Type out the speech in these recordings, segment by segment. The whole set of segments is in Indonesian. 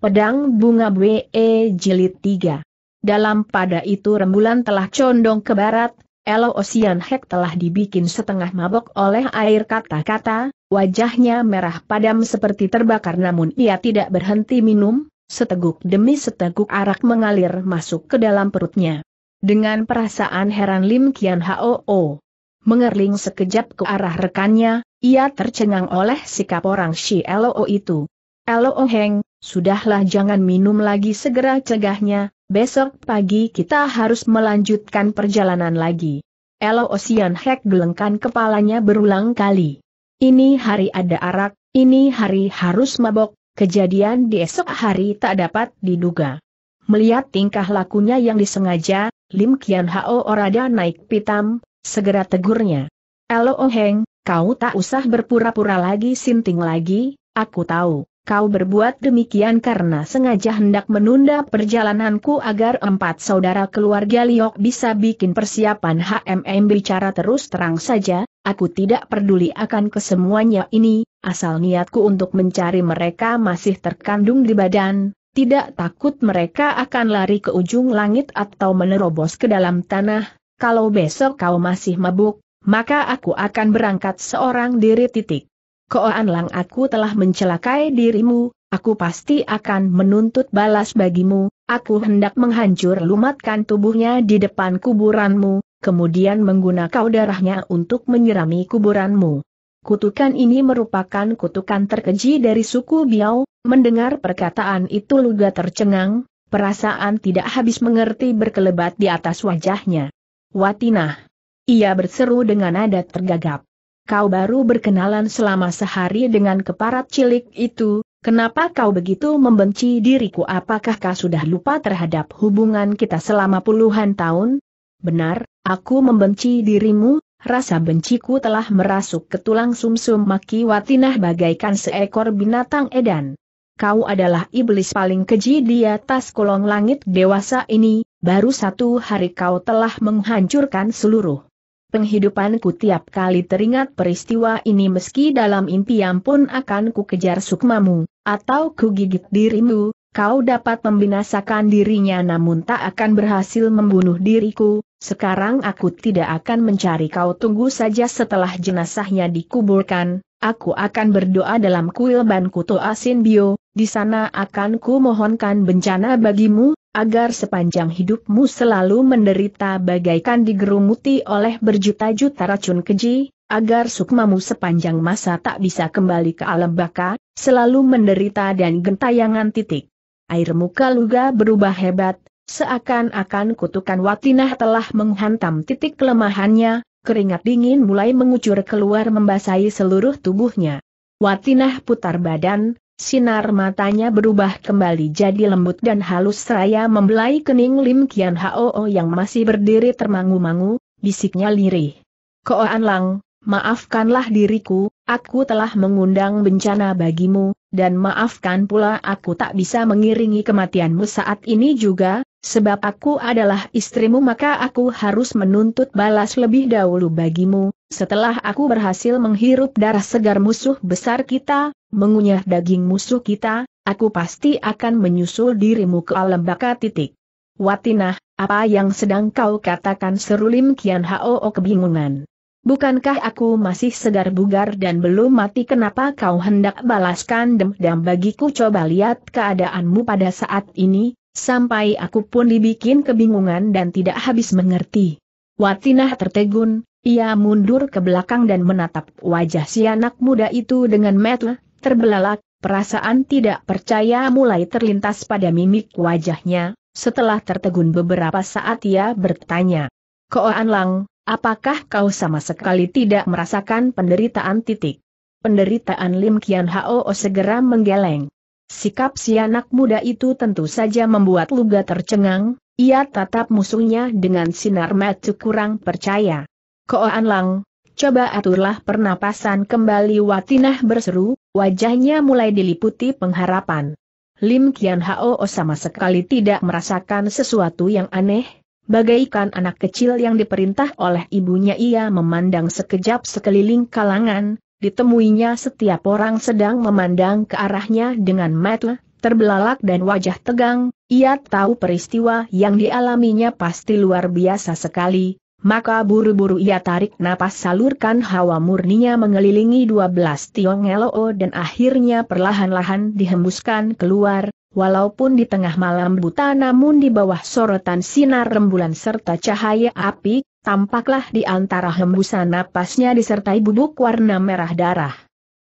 Pedang Bunga Bwe e Jilid 3 Dalam pada itu rembulan telah condong ke barat, Elo Ocean Hek telah dibikin setengah mabok oleh air kata-kata, wajahnya merah padam seperti terbakar namun ia tidak berhenti minum, seteguk demi seteguk arak mengalir masuk ke dalam perutnya. Dengan perasaan heran Lim Kian Hoo mengerling sekejap ke arah rekannya, ia tercengang oleh sikap orang Si Elo itu. Elo Heng, Sudahlah jangan minum lagi segera cegahnya, besok pagi kita harus melanjutkan perjalanan lagi. Elo Ocean Hek gelengkan kepalanya berulang kali. Ini hari ada arak, ini hari harus mabok, kejadian di esok hari tak dapat diduga. Melihat tingkah lakunya yang disengaja, Lim Kian Hao Orada naik pitam, segera tegurnya. Elo Oheng, kau tak usah berpura-pura lagi sinting lagi, aku tahu kau berbuat demikian karena sengaja hendak menunda perjalananku agar empat saudara keluarga Liok bisa bikin persiapan HMM bicara terus terang saja, aku tidak peduli akan kesemuanya ini, asal niatku untuk mencari mereka masih terkandung di badan, tidak takut mereka akan lari ke ujung langit atau menerobos ke dalam tanah, kalau besok kau masih mabuk, maka aku akan berangkat seorang diri titik. Koan Lang aku telah mencelakai dirimu, aku pasti akan menuntut balas bagimu, aku hendak menghancur lumatkan tubuhnya di depan kuburanmu, kemudian menggunakan darahnya untuk menyirami kuburanmu. Kutukan ini merupakan kutukan terkeji dari suku Biao, mendengar perkataan itu Luga tercengang, perasaan tidak habis mengerti berkelebat di atas wajahnya. Watinah! Ia berseru dengan nada tergagap kau baru berkenalan selama sehari dengan keparat cilik itu, kenapa kau begitu membenci diriku apakah kau sudah lupa terhadap hubungan kita selama puluhan tahun? Benar, aku membenci dirimu, rasa benciku telah merasuk ke tulang sumsum maki watinah bagaikan seekor binatang edan. Kau adalah iblis paling keji di atas kolong langit dewasa ini, baru satu hari kau telah menghancurkan seluruh Penghidupanku tiap kali teringat peristiwa ini meski dalam impian pun akan ku kejar sukmamu, atau ku gigit dirimu, kau dapat membinasakan dirinya namun tak akan berhasil membunuh diriku, sekarang aku tidak akan mencari kau tunggu saja setelah jenazahnya dikuburkan, aku akan berdoa dalam kuil Ban Bankuto Bio, di sana akan ku mohonkan bencana bagimu, agar sepanjang hidupmu selalu menderita bagaikan digerumuti oleh berjuta-juta racun keji, agar sukmamu sepanjang masa tak bisa kembali ke alam baka, selalu menderita dan gentayangan titik. Air muka Luga berubah hebat, seakan-akan kutukan Watinah telah menghantam titik kelemahannya, keringat dingin mulai mengucur keluar membasahi seluruh tubuhnya. Watinah putar badan, Sinar matanya berubah kembali jadi lembut dan halus seraya membelai kening Lim Kian Hoo oh yang masih berdiri termangu-mangu, bisiknya lirih. Koan Lang, maafkanlah diriku, aku telah mengundang bencana bagimu, dan maafkan pula aku tak bisa mengiringi kematianmu saat ini juga, Sebab aku adalah istrimu maka aku harus menuntut balas lebih dahulu bagimu, setelah aku berhasil menghirup darah segar musuh besar kita, mengunyah daging musuh kita, aku pasti akan menyusul dirimu ke alam baka titik. Watinah, apa yang sedang kau katakan seru Kian Hao o kebingungan. Bukankah aku masih segar bugar dan belum mati kenapa kau hendak balaskan dendam bagiku coba lihat keadaanmu pada saat ini, Sampai aku pun dibikin kebingungan dan tidak habis mengerti. Watinah tertegun, ia mundur ke belakang dan menatap wajah si anak muda itu dengan metel, terbelalak, perasaan tidak percaya mulai terlintas pada mimik wajahnya, setelah tertegun beberapa saat ia bertanya. Koan Lang, apakah kau sama sekali tidak merasakan penderitaan titik? Penderitaan Lim Kian Hao segera menggeleng. Sikap si anak muda itu tentu saja membuat Luga tercengang, ia tatap musuhnya dengan sinar mata kurang percaya. Koan Lang, coba aturlah pernapasan kembali Watinah berseru, wajahnya mulai diliputi pengharapan. Lim Kian Hao sama sekali tidak merasakan sesuatu yang aneh, bagaikan anak kecil yang diperintah oleh ibunya ia memandang sekejap sekeliling kalangan, ditemuinya setiap orang sedang memandang ke arahnya dengan mata terbelalak dan wajah tegang, ia tahu peristiwa yang dialaminya pasti luar biasa sekali, maka buru-buru ia tarik napas salurkan hawa murninya mengelilingi 12 tiong eloo dan akhirnya perlahan-lahan dihembuskan keluar, walaupun di tengah malam buta namun di bawah sorotan sinar rembulan serta cahaya api, Tampaklah di antara hembusan napasnya disertai bubuk warna merah darah.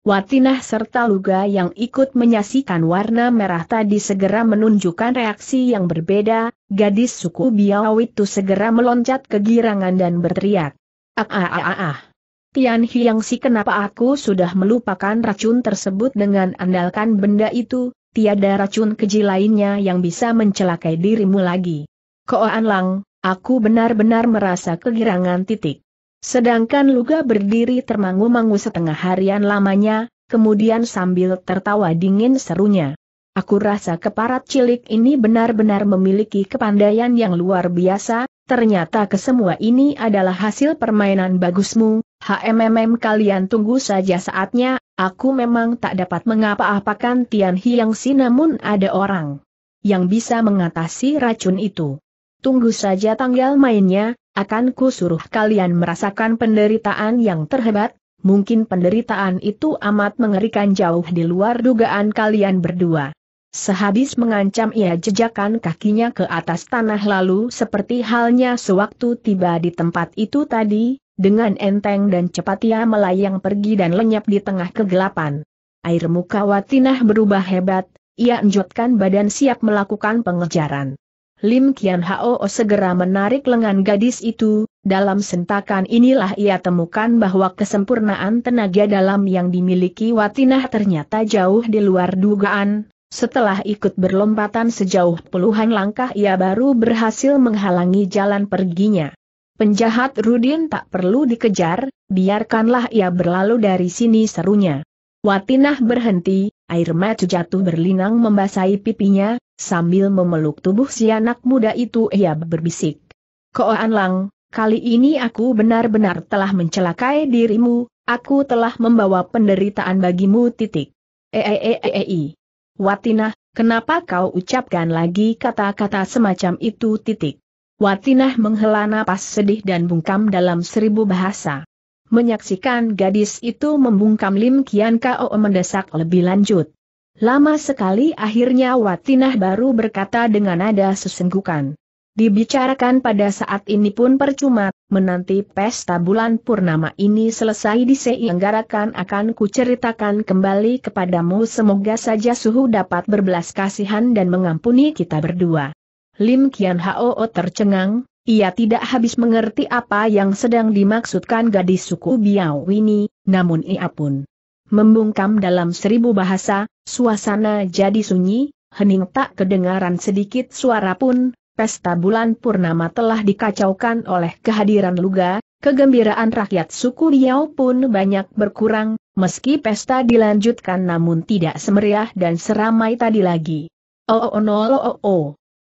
Watinah serta Luga yang ikut menyaksikan warna merah tadi segera menunjukkan reaksi yang berbeda, gadis suku Biao itu segera meloncat kegirangan dan berteriak. Ah ah ah ah ah. Tian Hiang si kenapa aku sudah melupakan racun tersebut dengan andalkan benda itu, tiada racun keji lainnya yang bisa mencelakai dirimu lagi. Koan Lang, Aku benar-benar merasa kegirangan titik. Sedangkan Luga berdiri termangu-mangu setengah harian lamanya, kemudian sambil tertawa dingin serunya. Aku rasa keparat cilik ini benar-benar memiliki kepandaian yang luar biasa, ternyata kesemua ini adalah hasil permainan bagusmu, HMMM kalian tunggu saja saatnya, aku memang tak dapat mengapa-apakan Tian Hiang Si namun ada orang yang bisa mengatasi racun itu tunggu saja tanggal mainnya, akan ku suruh kalian merasakan penderitaan yang terhebat, mungkin penderitaan itu amat mengerikan jauh di luar dugaan kalian berdua. Sehabis mengancam ia jejakan kakinya ke atas tanah lalu seperti halnya sewaktu tiba di tempat itu tadi, dengan enteng dan cepat ia melayang pergi dan lenyap di tengah kegelapan. Air muka Watinah berubah hebat, ia enjotkan badan siap melakukan pengejaran. Lim Kian Hao segera menarik lengan gadis itu, dalam sentakan inilah ia temukan bahwa kesempurnaan tenaga dalam yang dimiliki Watinah ternyata jauh di luar dugaan, setelah ikut berlompatan sejauh puluhan langkah ia baru berhasil menghalangi jalan perginya. Penjahat Rudin tak perlu dikejar, biarkanlah ia berlalu dari sini serunya. Watinah berhenti, air mata jatuh berlinang membasahi pipinya, Sambil memeluk tubuh si anak muda itu ia berbisik. Koan Lang, kali ini aku benar-benar telah mencelakai dirimu, aku telah membawa penderitaan bagimu titik. Eeeeei. Eh, eh, eh, Watinah, kenapa kau ucapkan lagi kata-kata semacam itu titik. Watinah menghela napas sedih dan bungkam dalam seribu bahasa. Menyaksikan gadis itu membungkam Lim Kian Kao mendesak lebih lanjut. Lama sekali akhirnya Watinah baru berkata dengan nada sesenggukan. Dibicarakan pada saat ini pun percuma, menanti pesta bulan purnama ini selesai diselenggarakan akan kuceritakan kembali kepadamu semoga saja suhu dapat berbelas kasihan dan mengampuni kita berdua. Lim Kian Hao tercengang, ia tidak habis mengerti apa yang sedang dimaksudkan gadis suku Biao ini, namun ia pun membungkam dalam seribu bahasa, Suasana jadi sunyi, hening tak kedengaran sedikit suara pun, pesta bulan purnama telah dikacaukan oleh kehadiran Luga, kegembiraan rakyat suku Riau pun banyak berkurang, meski pesta dilanjutkan namun tidak semeriah dan seramai tadi lagi. Oh oh no oh, oh, oh.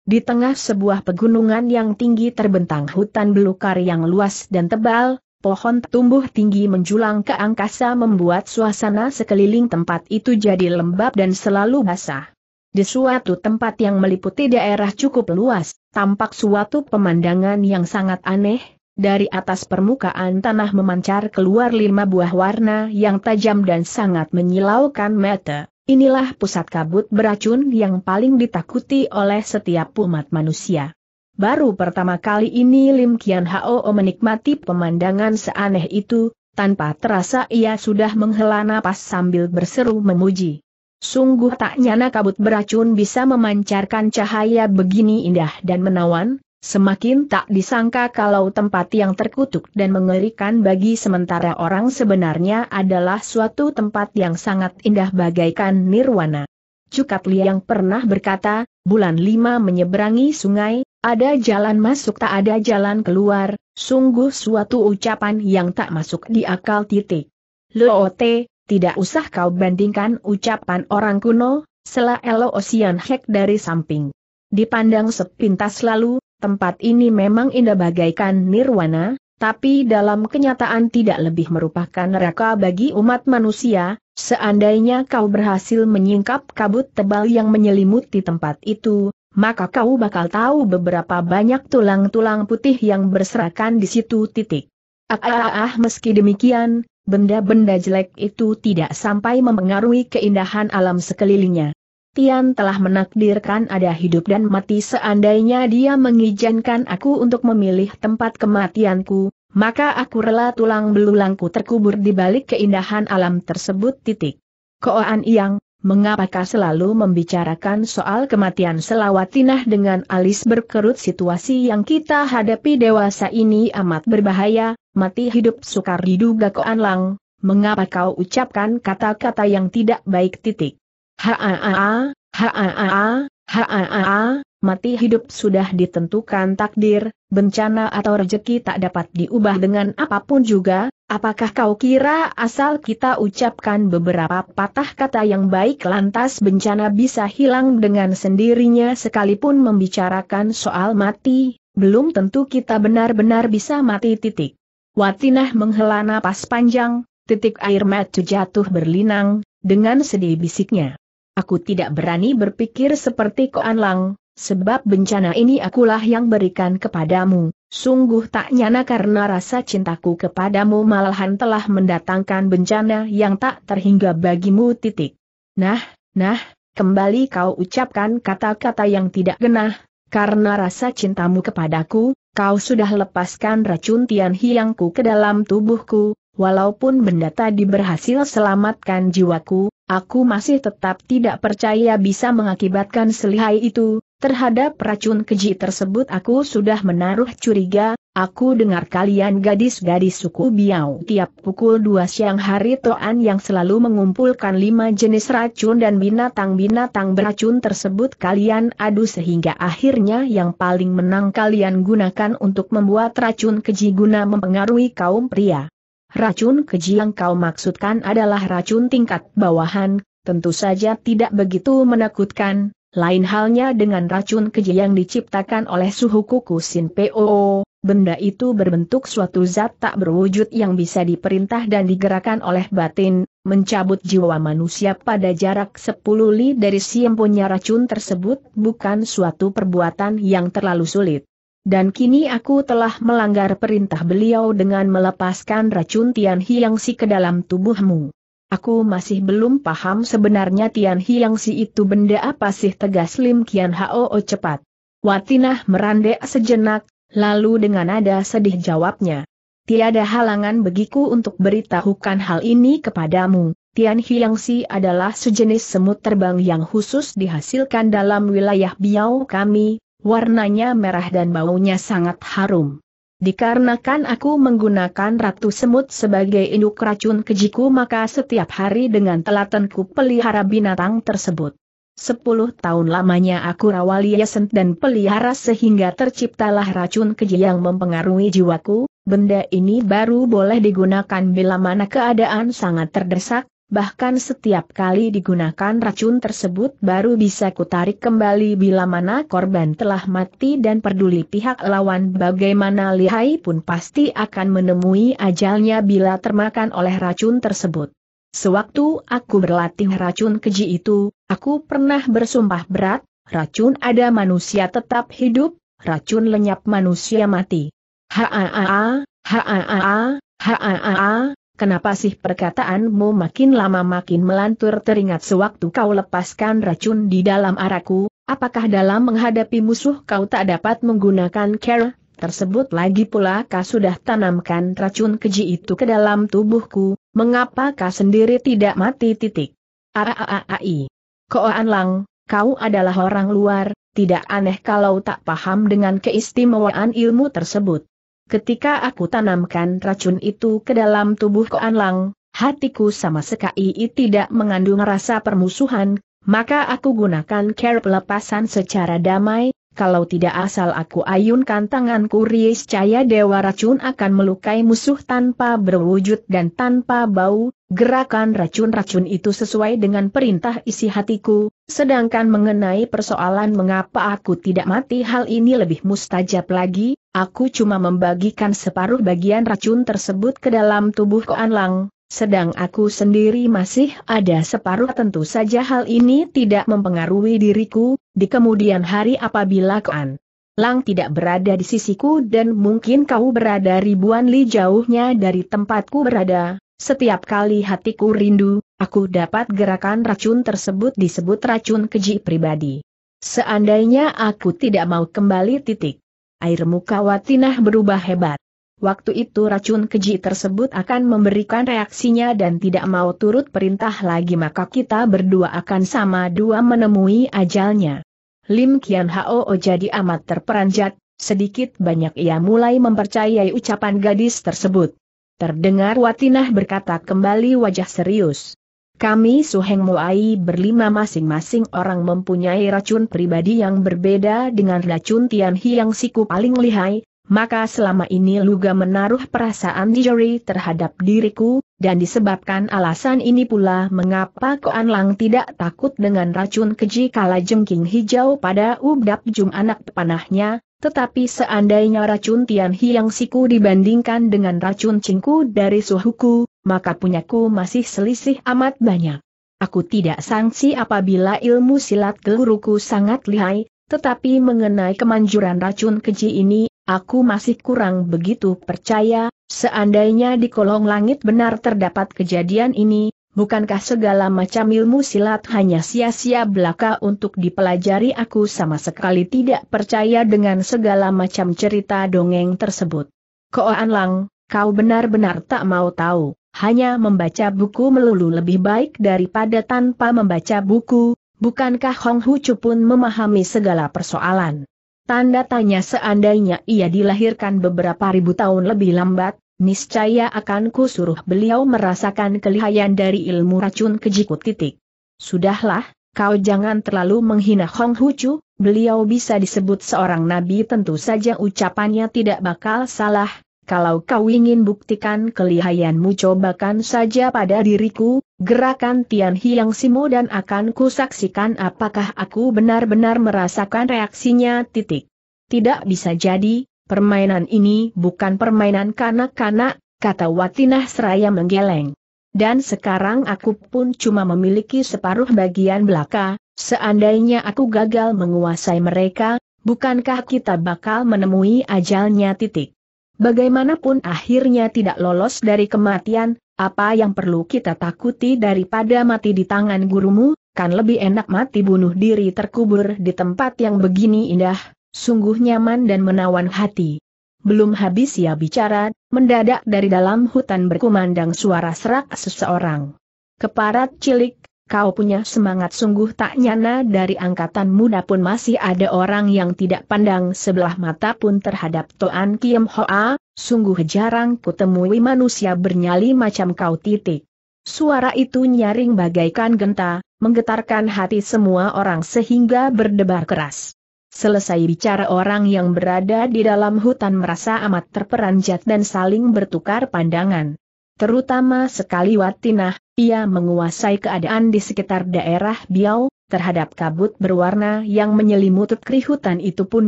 Di tengah sebuah pegunungan yang tinggi terbentang hutan belukar yang luas dan tebal, pohon tumbuh tinggi menjulang ke angkasa membuat suasana sekeliling tempat itu jadi lembab dan selalu basah. Di suatu tempat yang meliputi daerah cukup luas, tampak suatu pemandangan yang sangat aneh, dari atas permukaan tanah memancar keluar lima buah warna yang tajam dan sangat menyilaukan mata. Inilah pusat kabut beracun yang paling ditakuti oleh setiap umat manusia. Baru pertama kali ini Lim Kian Hao menikmati pemandangan seaneh itu, tanpa terasa ia sudah menghela napas sambil berseru memuji. Sungguh tak nyana kabut beracun bisa memancarkan cahaya begini indah dan menawan, semakin tak disangka kalau tempat yang terkutuk dan mengerikan bagi sementara orang sebenarnya adalah suatu tempat yang sangat indah bagaikan nirwana. Cukat Liang pernah berkata, bulan lima menyeberangi sungai, ada jalan masuk tak ada jalan keluar, sungguh suatu ucapan yang tak masuk di akal titik. Loote, tidak usah kau bandingkan ucapan orang kuno, sela Elo Osian Hek dari samping. Dipandang sepintas lalu, tempat ini memang indah bagaikan nirwana, tapi dalam kenyataan tidak lebih merupakan neraka bagi umat manusia, seandainya kau berhasil menyingkap kabut tebal yang menyelimuti tempat itu, maka kau bakal tahu beberapa banyak tulang-tulang putih yang berserakan di situ titik. Ah, ah, ah, ah meski demikian, benda-benda jelek itu tidak sampai mempengaruhi keindahan alam sekelilingnya. Tian telah menakdirkan ada hidup dan mati seandainya dia mengizinkan aku untuk memilih tempat kematianku, maka aku rela tulang belulangku terkubur di balik keindahan alam tersebut titik. Koan Yang, mengapakah selalu membicarakan soal kematian Selawatinah dengan alis berkerut situasi yang kita hadapi dewasa ini amat berbahaya, mati hidup sukar diduga Koan Lang, mengapa kau ucapkan kata-kata yang tidak baik titik. Haa, haa, haa, mati hidup sudah ditentukan takdir, bencana atau rejeki tak dapat diubah dengan apapun juga, apakah kau kira asal kita ucapkan beberapa patah kata yang baik lantas bencana bisa hilang dengan sendirinya sekalipun membicarakan soal mati, belum tentu kita benar-benar bisa mati titik. Watinah menghela napas panjang, titik air mata jatuh berlinang, dengan sedih bisiknya. Aku tidak berani berpikir seperti Koan Lang, sebab bencana ini akulah yang berikan kepadamu. Sungguh tak nyana karena rasa cintaku kepadamu malahan telah mendatangkan bencana yang tak terhingga bagimu titik. Nah, nah, kembali kau ucapkan kata-kata yang tidak genah, karena rasa cintamu kepadaku, kau sudah lepaskan racun Tian Hiangku ke dalam tubuhku, walaupun benda tadi berhasil selamatkan jiwaku, aku masih tetap tidak percaya bisa mengakibatkan selihai itu, terhadap racun keji tersebut aku sudah menaruh curiga, Aku dengar kalian gadis-gadis suku Biau tiap pukul dua siang hari Toan yang selalu mengumpulkan lima jenis racun dan binatang-binatang beracun tersebut kalian adu sehingga akhirnya yang paling menang kalian gunakan untuk membuat racun keji guna mempengaruhi kaum pria. Racun keji yang kau maksudkan adalah racun tingkat bawahan, tentu saja tidak begitu menakutkan, lain halnya dengan racun keji yang diciptakan oleh suhu kuku Sin POO, benda itu berbentuk suatu zat tak berwujud yang bisa diperintah dan digerakkan oleh batin, mencabut jiwa manusia pada jarak 10 li dari si racun tersebut bukan suatu perbuatan yang terlalu sulit dan kini aku telah melanggar perintah beliau dengan melepaskan racun Tian Hiang ke dalam tubuhmu. Aku masih belum paham sebenarnya Tian Hiang itu benda apa sih tegas Lim Kian Hao cepat. Watinah merandek sejenak, lalu dengan nada sedih jawabnya. Tiada halangan bagiku untuk beritahukan hal ini kepadamu. Tian Hiang adalah sejenis semut terbang yang khusus dihasilkan dalam wilayah Biau kami, Warnanya merah dan baunya sangat harum. Dikarenakan aku menggunakan ratu semut sebagai induk racun kejiku maka setiap hari dengan telatenku pelihara binatang tersebut. Sepuluh tahun lamanya aku rawal yasen dan pelihara sehingga terciptalah racun keji yang mempengaruhi jiwaku, benda ini baru boleh digunakan bila mana keadaan sangat terdesak, bahkan setiap kali digunakan racun tersebut baru bisa kutarik kembali bila mana korban telah mati dan peduli pihak lawan bagaimana lihai pun pasti akan menemui ajalnya bila termakan oleh racun tersebut. Sewaktu aku berlatih racun keji itu, aku pernah bersumpah berat, racun ada manusia tetap hidup, racun lenyap manusia mati. Haa, haa, haa, haa, haa, Kenapa sih perkataanmu makin lama makin melantur teringat sewaktu kau lepaskan racun di dalam araku, apakah dalam menghadapi musuh kau tak dapat menggunakan care tersebut lagi pula kau sudah tanamkan racun keji itu ke dalam tubuhku, mengapa kau sendiri tidak mati titik? Aaaai. Koan Lang, kau adalah orang luar, tidak aneh kalau tak paham dengan keistimewaan ilmu tersebut. Ketika aku tanamkan racun itu ke dalam tubuh Koan Lang, hatiku sama sekali tidak mengandung rasa permusuhan, maka aku gunakan care pelepasan secara damai, kalau tidak asal aku ayunkan tanganku Ries Caya Dewa racun akan melukai musuh tanpa berwujud dan tanpa bau, gerakan racun-racun itu sesuai dengan perintah isi hatiku, sedangkan mengenai persoalan mengapa aku tidak mati hal ini lebih mustajab lagi, Aku cuma membagikan separuh bagian racun tersebut ke dalam tubuh Koan Lang, sedang aku sendiri masih ada separuh tentu saja hal ini tidak mempengaruhi diriku, di kemudian hari apabila Koan Lang tidak berada di sisiku dan mungkin kau berada ribuan li jauhnya dari tempatku berada, setiap kali hatiku rindu, aku dapat gerakan racun tersebut disebut racun keji pribadi. Seandainya aku tidak mau kembali titik air muka Watinah berubah hebat. Waktu itu racun keji tersebut akan memberikan reaksinya dan tidak mau turut perintah lagi maka kita berdua akan sama dua menemui ajalnya. Lim Kian Hao jadi amat terperanjat, sedikit banyak ia mulai mempercayai ucapan gadis tersebut. Terdengar Watinah berkata kembali wajah serius. Kami Suheng mua'i berlima masing-masing orang mempunyai racun pribadi yang berbeda dengan racun Tian Hiang Siku paling lihai, maka selama ini Luga menaruh perasaan Dijeri terhadap diriku, dan disebabkan alasan ini pula mengapa Koan Lang tidak takut dengan racun keji kala jengking hijau pada Ubdap Jum anak panahnya, tetapi seandainya racun Tian Hiang Siku dibandingkan dengan racun Cingku dari Suhuku, maka punyaku masih selisih amat banyak. Aku tidak sangsi apabila ilmu silat guruku sangat lihai, tetapi mengenai kemanjuran racun keji ini, aku masih kurang begitu percaya, seandainya di kolong langit benar terdapat kejadian ini, bukankah segala macam ilmu silat hanya sia-sia belaka untuk dipelajari aku sama sekali tidak percaya dengan segala macam cerita dongeng tersebut. Koan Lang, kau benar-benar tak mau tahu hanya membaca buku melulu lebih baik daripada tanpa membaca buku, bukankah Hong Hucu pun memahami segala persoalan? Tanda tanya seandainya ia dilahirkan beberapa ribu tahun lebih lambat, niscaya akan kusuruh beliau merasakan kelihayan dari ilmu racun kejiku titik. Sudahlah, kau jangan terlalu menghina Hong Hucu, beliau bisa disebut seorang nabi tentu saja ucapannya tidak bakal salah, kalau kau ingin buktikan kelihayanmu cobakan saja pada diriku, gerakan Tian Hiang Simo dan akan kusaksikan apakah aku benar-benar merasakan reaksinya titik. Tidak bisa jadi, permainan ini bukan permainan kanak-kanak, kata Watinah seraya menggeleng. Dan sekarang aku pun cuma memiliki separuh bagian belaka, seandainya aku gagal menguasai mereka, bukankah kita bakal menemui ajalnya titik. Bagaimanapun akhirnya tidak lolos dari kematian, apa yang perlu kita takuti daripada mati di tangan gurumu, kan lebih enak mati bunuh diri terkubur di tempat yang begini indah, sungguh nyaman dan menawan hati. Belum habis ia bicara, mendadak dari dalam hutan berkumandang suara serak seseorang. Keparat cilik, kau punya semangat sungguh tak nyana dari angkatan muda pun masih ada orang yang tidak pandang sebelah mata pun terhadap Toan Kim Hoa, sungguh jarang kutemui manusia bernyali macam kau titik. Suara itu nyaring bagaikan genta, menggetarkan hati semua orang sehingga berdebar keras. Selesai bicara orang yang berada di dalam hutan merasa amat terperanjat dan saling bertukar pandangan terutama sekali Watinah, ia menguasai keadaan di sekitar daerah Biau, terhadap kabut berwarna yang menyelimuti kerihutan itu pun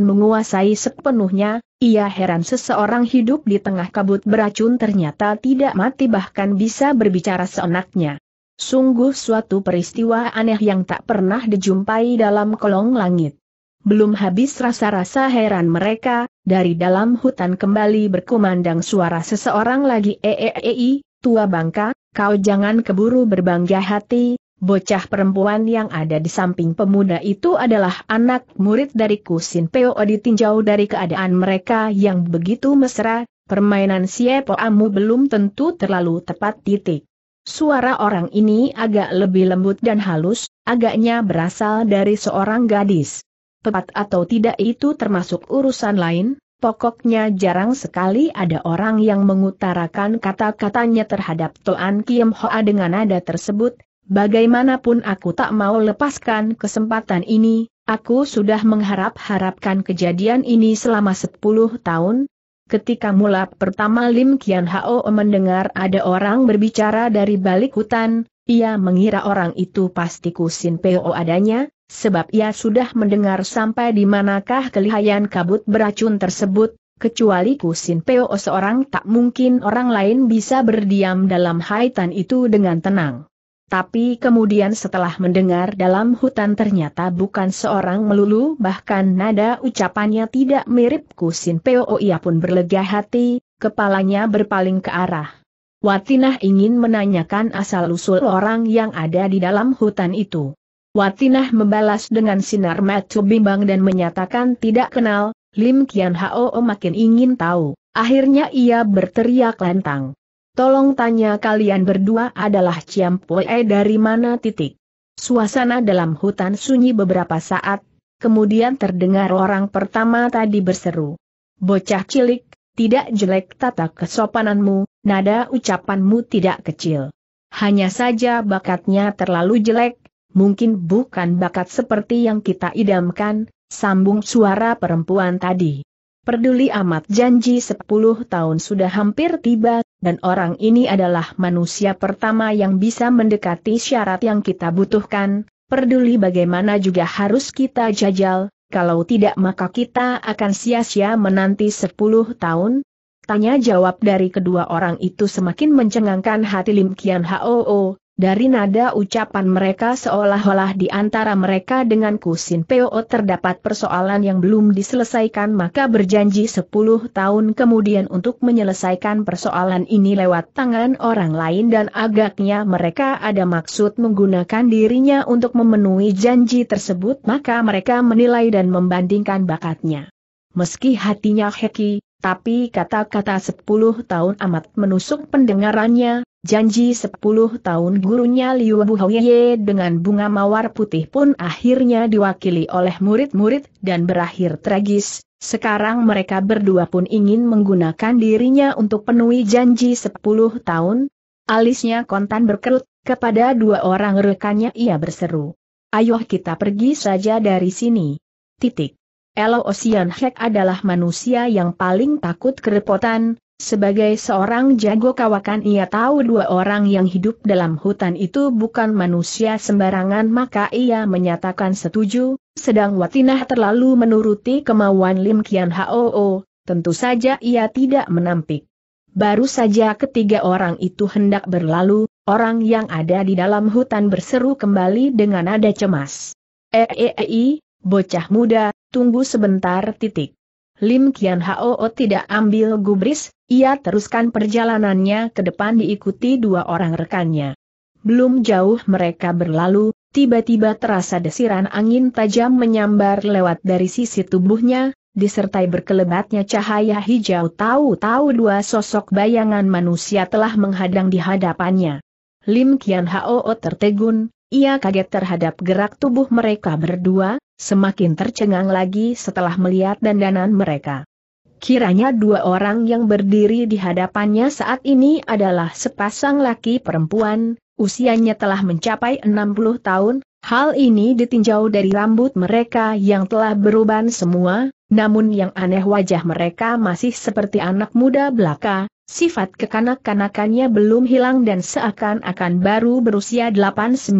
menguasai sepenuhnya, ia heran seseorang hidup di tengah kabut beracun ternyata tidak mati bahkan bisa berbicara seenaknya. Sungguh suatu peristiwa aneh yang tak pernah dijumpai dalam kolong langit. Belum habis rasa-rasa heran mereka, dari dalam hutan kembali berkumandang suara seseorang lagi eeei, eh, eh, eh, tua bangka, kau jangan keburu berbangga hati, Bocah perempuan yang ada di samping pemuda itu adalah anak murid dari Kusin Peo ditinjau dari keadaan mereka yang begitu mesra, permainan amu belum tentu terlalu tepat titik. Suara orang ini agak lebih lembut dan halus, agaknya berasal dari seorang gadis. Tepat atau tidak itu termasuk urusan lain, pokoknya jarang sekali ada orang yang mengutarakan kata-katanya terhadap Toan Kim Hoa dengan nada tersebut, bagaimanapun aku tak mau lepaskan kesempatan ini, aku sudah mengharap-harapkan kejadian ini selama 10 tahun, Ketika mula pertama Lim Kian Hao mendengar ada orang berbicara dari balik hutan, ia mengira orang itu pasti Kusin PO adanya, sebab ia sudah mendengar sampai di manakah kelihayan kabut beracun tersebut, kecuali Kusin Peo seorang tak mungkin orang lain bisa berdiam dalam haitan itu dengan tenang. Tapi kemudian setelah mendengar dalam hutan ternyata bukan seorang melulu bahkan nada ucapannya tidak mirip Kusin Peo ia pun berlega hati, kepalanya berpaling ke arah. Watinah ingin menanyakan asal-usul orang yang ada di dalam hutan itu. Watinah membalas dengan sinar mata bimbang dan menyatakan tidak kenal, Lim Kian Hao makin ingin tahu. Akhirnya ia berteriak lantang. Tolong tanya kalian berdua adalah Ciampue dari mana titik. Suasana dalam hutan sunyi beberapa saat, kemudian terdengar orang pertama tadi berseru. Bocah cilik, tidak jelek tata kesopananmu, nada ucapanmu tidak kecil. Hanya saja bakatnya terlalu jelek, mungkin bukan bakat seperti yang kita idamkan, sambung suara perempuan tadi. Peduli amat janji 10 tahun sudah hampir tiba, dan orang ini adalah manusia pertama yang bisa mendekati syarat yang kita butuhkan, peduli bagaimana juga harus kita jajal, kalau tidak maka kita akan sia-sia menanti 10 tahun? Tanya jawab dari kedua orang itu semakin mencengangkan hati Lim Kian Hoo, dari nada ucapan mereka seolah-olah di antara mereka dengan Kusin Peo terdapat persoalan yang belum diselesaikan maka berjanji 10 tahun kemudian untuk menyelesaikan persoalan ini lewat tangan orang lain dan agaknya mereka ada maksud menggunakan dirinya untuk memenuhi janji tersebut maka mereka menilai dan membandingkan bakatnya. Meski hatinya Heki, tapi kata-kata sepuluh tahun amat menusuk pendengarannya, janji sepuluh tahun gurunya Liu Buhoye dengan bunga mawar putih pun akhirnya diwakili oleh murid-murid dan berakhir tragis, sekarang mereka berdua pun ingin menggunakan dirinya untuk penuhi janji sepuluh tahun, alisnya kontan berkerut, kepada dua orang rekannya ia berseru. Ayo kita pergi saja dari sini. Titik. Elo Ocean Hek adalah manusia yang paling takut kerepotan, sebagai seorang jago kawakan ia tahu dua orang yang hidup dalam hutan itu bukan manusia sembarangan maka ia menyatakan setuju, sedang Watinah terlalu menuruti kemauan Lim Kian Hoo, tentu saja ia tidak menampik. Baru saja ketiga orang itu hendak berlalu, orang yang ada di dalam hutan berseru kembali dengan nada cemas. Eei, eh, eh, eh, bocah muda, Tunggu sebentar titik. Lim Kian Hao tidak ambil gubris, ia teruskan perjalanannya ke depan diikuti dua orang rekannya. Belum jauh mereka berlalu, tiba-tiba terasa desiran angin tajam menyambar lewat dari sisi tubuhnya, disertai berkelebatnya cahaya hijau tahu-tahu dua sosok bayangan manusia telah menghadang di hadapannya. Lim Kian Hao tertegun, ia kaget terhadap gerak tubuh mereka berdua, semakin tercengang lagi setelah melihat dandanan mereka. Kiranya dua orang yang berdiri di hadapannya saat ini adalah sepasang laki perempuan, usianya telah mencapai 60 tahun, hal ini ditinjau dari rambut mereka yang telah beruban semua, namun yang aneh wajah mereka masih seperti anak muda belaka, Sifat kekanak-kanakannya belum hilang dan seakan-akan baru berusia 8-19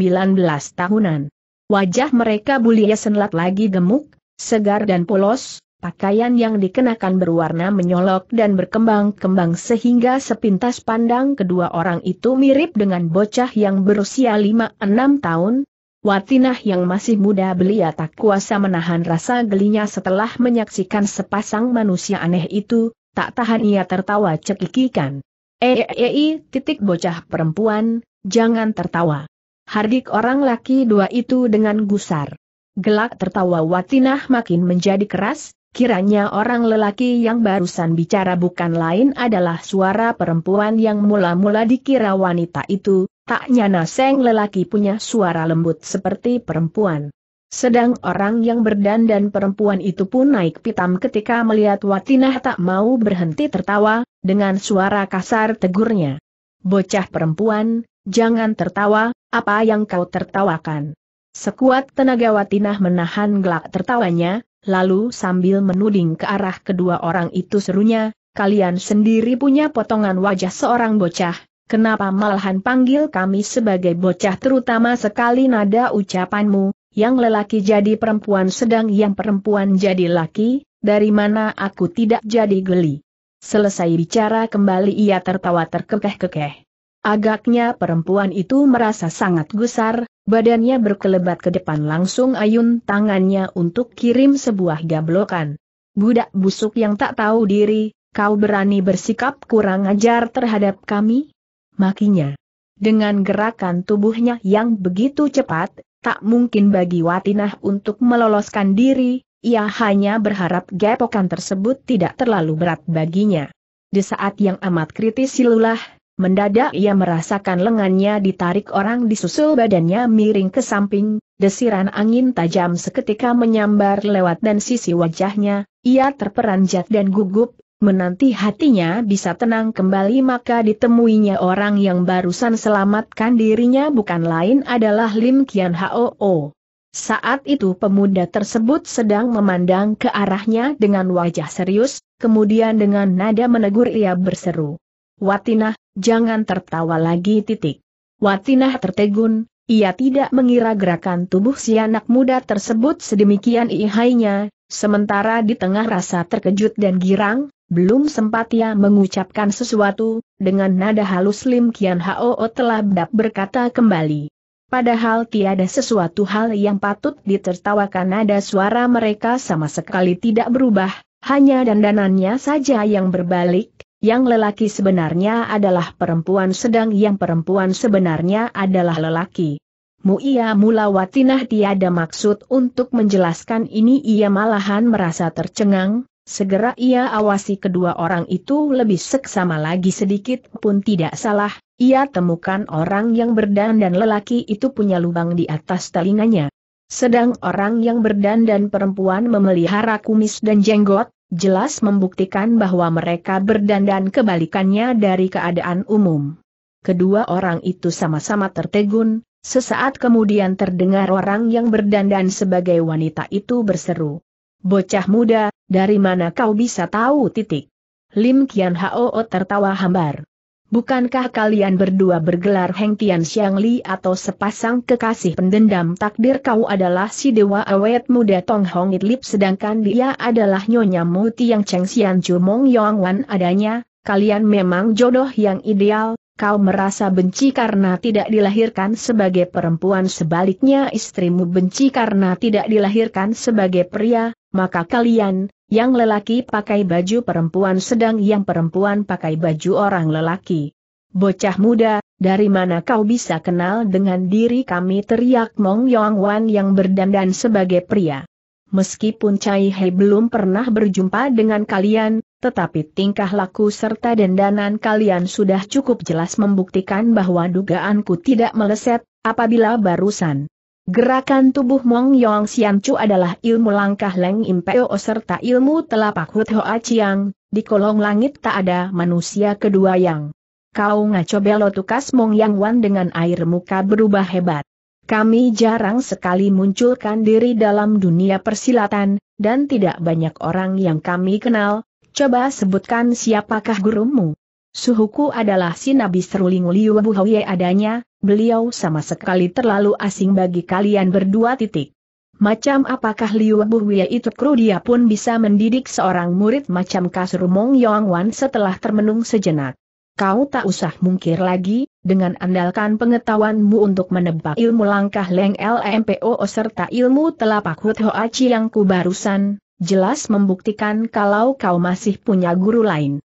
tahunan. Wajah mereka bulia senlat lagi gemuk, segar dan polos, pakaian yang dikenakan berwarna menyolok dan berkembang-kembang sehingga sepintas pandang kedua orang itu mirip dengan bocah yang berusia 5-6 tahun, Watinah yang masih muda belia tak kuasa menahan rasa gelinya setelah menyaksikan sepasang manusia aneh itu, tak tahan ia tertawa cekikikan. Eeei, eh, eh, eh, titik bocah perempuan, jangan tertawa. Hardik orang laki dua itu dengan gusar. Gelak tertawa Watinah makin menjadi keras, kiranya orang lelaki yang barusan bicara bukan lain adalah suara perempuan yang mula-mula dikira wanita itu, tak nyana seng lelaki punya suara lembut seperti perempuan. Sedang orang yang berdandan perempuan itu pun naik pitam ketika melihat Watinah tak mau berhenti tertawa, dengan suara kasar tegurnya. Bocah perempuan, jangan tertawa, apa yang kau tertawakan? Sekuat tenaga Watinah menahan gelak tertawanya, lalu sambil menuding ke arah kedua orang itu serunya, kalian sendiri punya potongan wajah seorang bocah, Kenapa malahan panggil kami sebagai bocah terutama sekali nada ucapanmu, yang lelaki jadi perempuan sedang yang perempuan jadi laki, dari mana aku tidak jadi geli. Selesai bicara kembali ia tertawa terkekeh-kekeh. Agaknya perempuan itu merasa sangat gusar, badannya berkelebat ke depan langsung ayun tangannya untuk kirim sebuah gablokan. Budak busuk yang tak tahu diri, kau berani bersikap kurang ajar terhadap kami? Makinya. Dengan gerakan tubuhnya yang begitu cepat, tak mungkin bagi Watinah untuk meloloskan diri, ia hanya berharap gepokan tersebut tidak terlalu berat baginya. Di saat yang amat kritis silulah, mendadak ia merasakan lengannya ditarik orang disusul badannya miring ke samping, desiran angin tajam seketika menyambar lewat dan sisi wajahnya, ia terperanjat dan gugup, menanti hatinya bisa tenang kembali maka ditemuinya orang yang barusan selamatkan dirinya bukan lain adalah Lim Kian Hoo. Saat itu pemuda tersebut sedang memandang ke arahnya dengan wajah serius, kemudian dengan nada menegur ia berseru. Watinah, jangan tertawa lagi titik. Watinah tertegun, ia tidak mengira gerakan tubuh si anak muda tersebut sedemikian ihainya, sementara di tengah rasa terkejut dan girang, belum sempat ia mengucapkan sesuatu, dengan nada halus Lim Kian Hao telah bedap berkata kembali. Padahal tiada sesuatu hal yang patut ditertawakan nada suara mereka sama sekali tidak berubah, hanya dandanannya saja yang berbalik, yang lelaki sebenarnya adalah perempuan sedang yang perempuan sebenarnya adalah lelaki. Muia Mulawatinah tiada maksud untuk menjelaskan ini ia malahan merasa tercengang, Segera ia awasi kedua orang itu lebih seksama lagi sedikit pun tidak salah, ia temukan orang yang berdandan lelaki itu punya lubang di atas telinganya. Sedang orang yang berdandan perempuan memelihara kumis dan jenggot, jelas membuktikan bahwa mereka berdandan kebalikannya dari keadaan umum. Kedua orang itu sama-sama tertegun, sesaat kemudian terdengar orang yang berdandan sebagai wanita itu berseru. Bocah muda, dari mana kau bisa tahu titik? Lim Kian Hao tertawa hambar. Bukankah kalian berdua bergelar Heng Tian Xiang Li atau sepasang kekasih pendendam takdir kau adalah si dewa awet muda Tong Hong It Lip sedangkan dia adalah nyonya muti yang Cheng Xian Chu Mong Yong Wan adanya, kalian memang jodoh yang ideal, kau merasa benci karena tidak dilahirkan sebagai perempuan sebaliknya istrimu benci karena tidak dilahirkan sebagai pria, maka kalian, yang lelaki pakai baju perempuan sedang yang perempuan pakai baju orang lelaki. Bocah muda, dari mana kau bisa kenal dengan diri kami teriak Mong Yong Wan yang berdandan sebagai pria. Meskipun Chai He belum pernah berjumpa dengan kalian, tetapi tingkah laku serta dendanan kalian sudah cukup jelas membuktikan bahwa dugaanku tidak meleset, apabila barusan Gerakan tubuh Mong Yong Sian Chu adalah ilmu langkah Leng Impeo serta ilmu telapak Hut Hoa Chiang, di kolong langit tak ada manusia kedua yang. Kau ngaco belo tukas Mong Yang Wan dengan air muka berubah hebat. Kami jarang sekali munculkan diri dalam dunia persilatan, dan tidak banyak orang yang kami kenal, coba sebutkan siapakah gurumu. Suhuku adalah si Nabi Seruling Liu adanya, beliau sama sekali terlalu asing bagi kalian berdua titik. Macam apakah Liu Buhoye itu kru dia pun bisa mendidik seorang murid macam Kasur Mong Yong Wan setelah termenung sejenak. Kau tak usah mungkir lagi, dengan andalkan pengetahuanmu untuk menebak ilmu langkah Leng LMPO serta ilmu telapak Hut Hoa Aci yang ku barusan, jelas membuktikan kalau kau masih punya guru lain.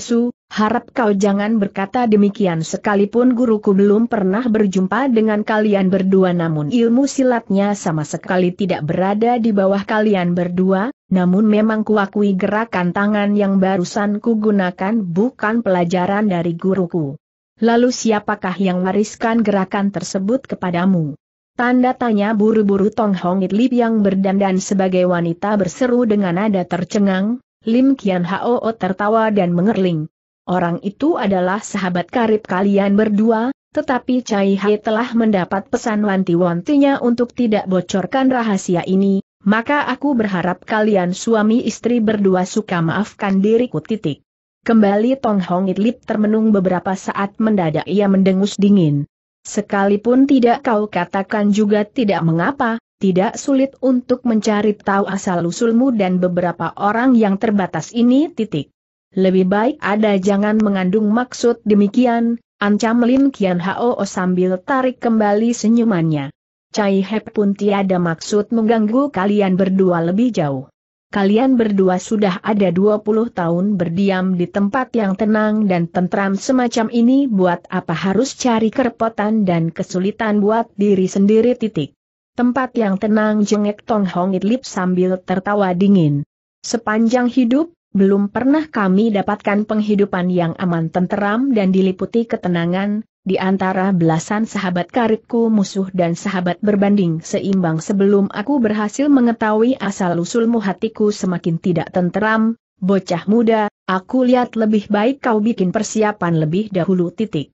Su, harap kau jangan berkata demikian sekalipun guruku belum pernah berjumpa dengan kalian berdua namun ilmu silatnya sama sekali tidak berada di bawah kalian berdua, namun memang kuakui gerakan tangan yang barusan kugunakan bukan pelajaran dari guruku. Lalu siapakah yang wariskan gerakan tersebut kepadamu? Tanda tanya buru-buru Tong Hong Lip yang berdandan sebagai wanita berseru dengan nada tercengang, Lim Kian Hao tertawa dan mengerling. Orang itu adalah sahabat karib kalian berdua, tetapi Cai Hai telah mendapat pesan wanti-wantinya untuk tidak bocorkan rahasia ini, maka aku berharap kalian suami istri berdua suka maafkan diriku titik. Kembali Tong Hong It Lip termenung beberapa saat mendadak ia mendengus dingin. Sekalipun tidak kau katakan juga tidak mengapa, tidak sulit untuk mencari tahu asal-usulmu dan beberapa orang yang terbatas ini titik. Lebih baik ada jangan mengandung maksud demikian, ancam Lin Kian Hao sambil tarik kembali senyumannya. Cai Hep pun tiada maksud mengganggu kalian berdua lebih jauh. Kalian berdua sudah ada 20 tahun berdiam di tempat yang tenang dan tentram semacam ini buat apa harus cari kerepotan dan kesulitan buat diri sendiri titik. Tempat yang tenang jengek Tong Hong Itlip sambil tertawa dingin. Sepanjang hidup, belum pernah kami dapatkan penghidupan yang aman tenteram dan diliputi ketenangan, di antara belasan sahabat karibku musuh dan sahabat berbanding seimbang sebelum aku berhasil mengetahui asal-usulmu hatiku semakin tidak tenteram, bocah muda, aku lihat lebih baik kau bikin persiapan lebih dahulu titik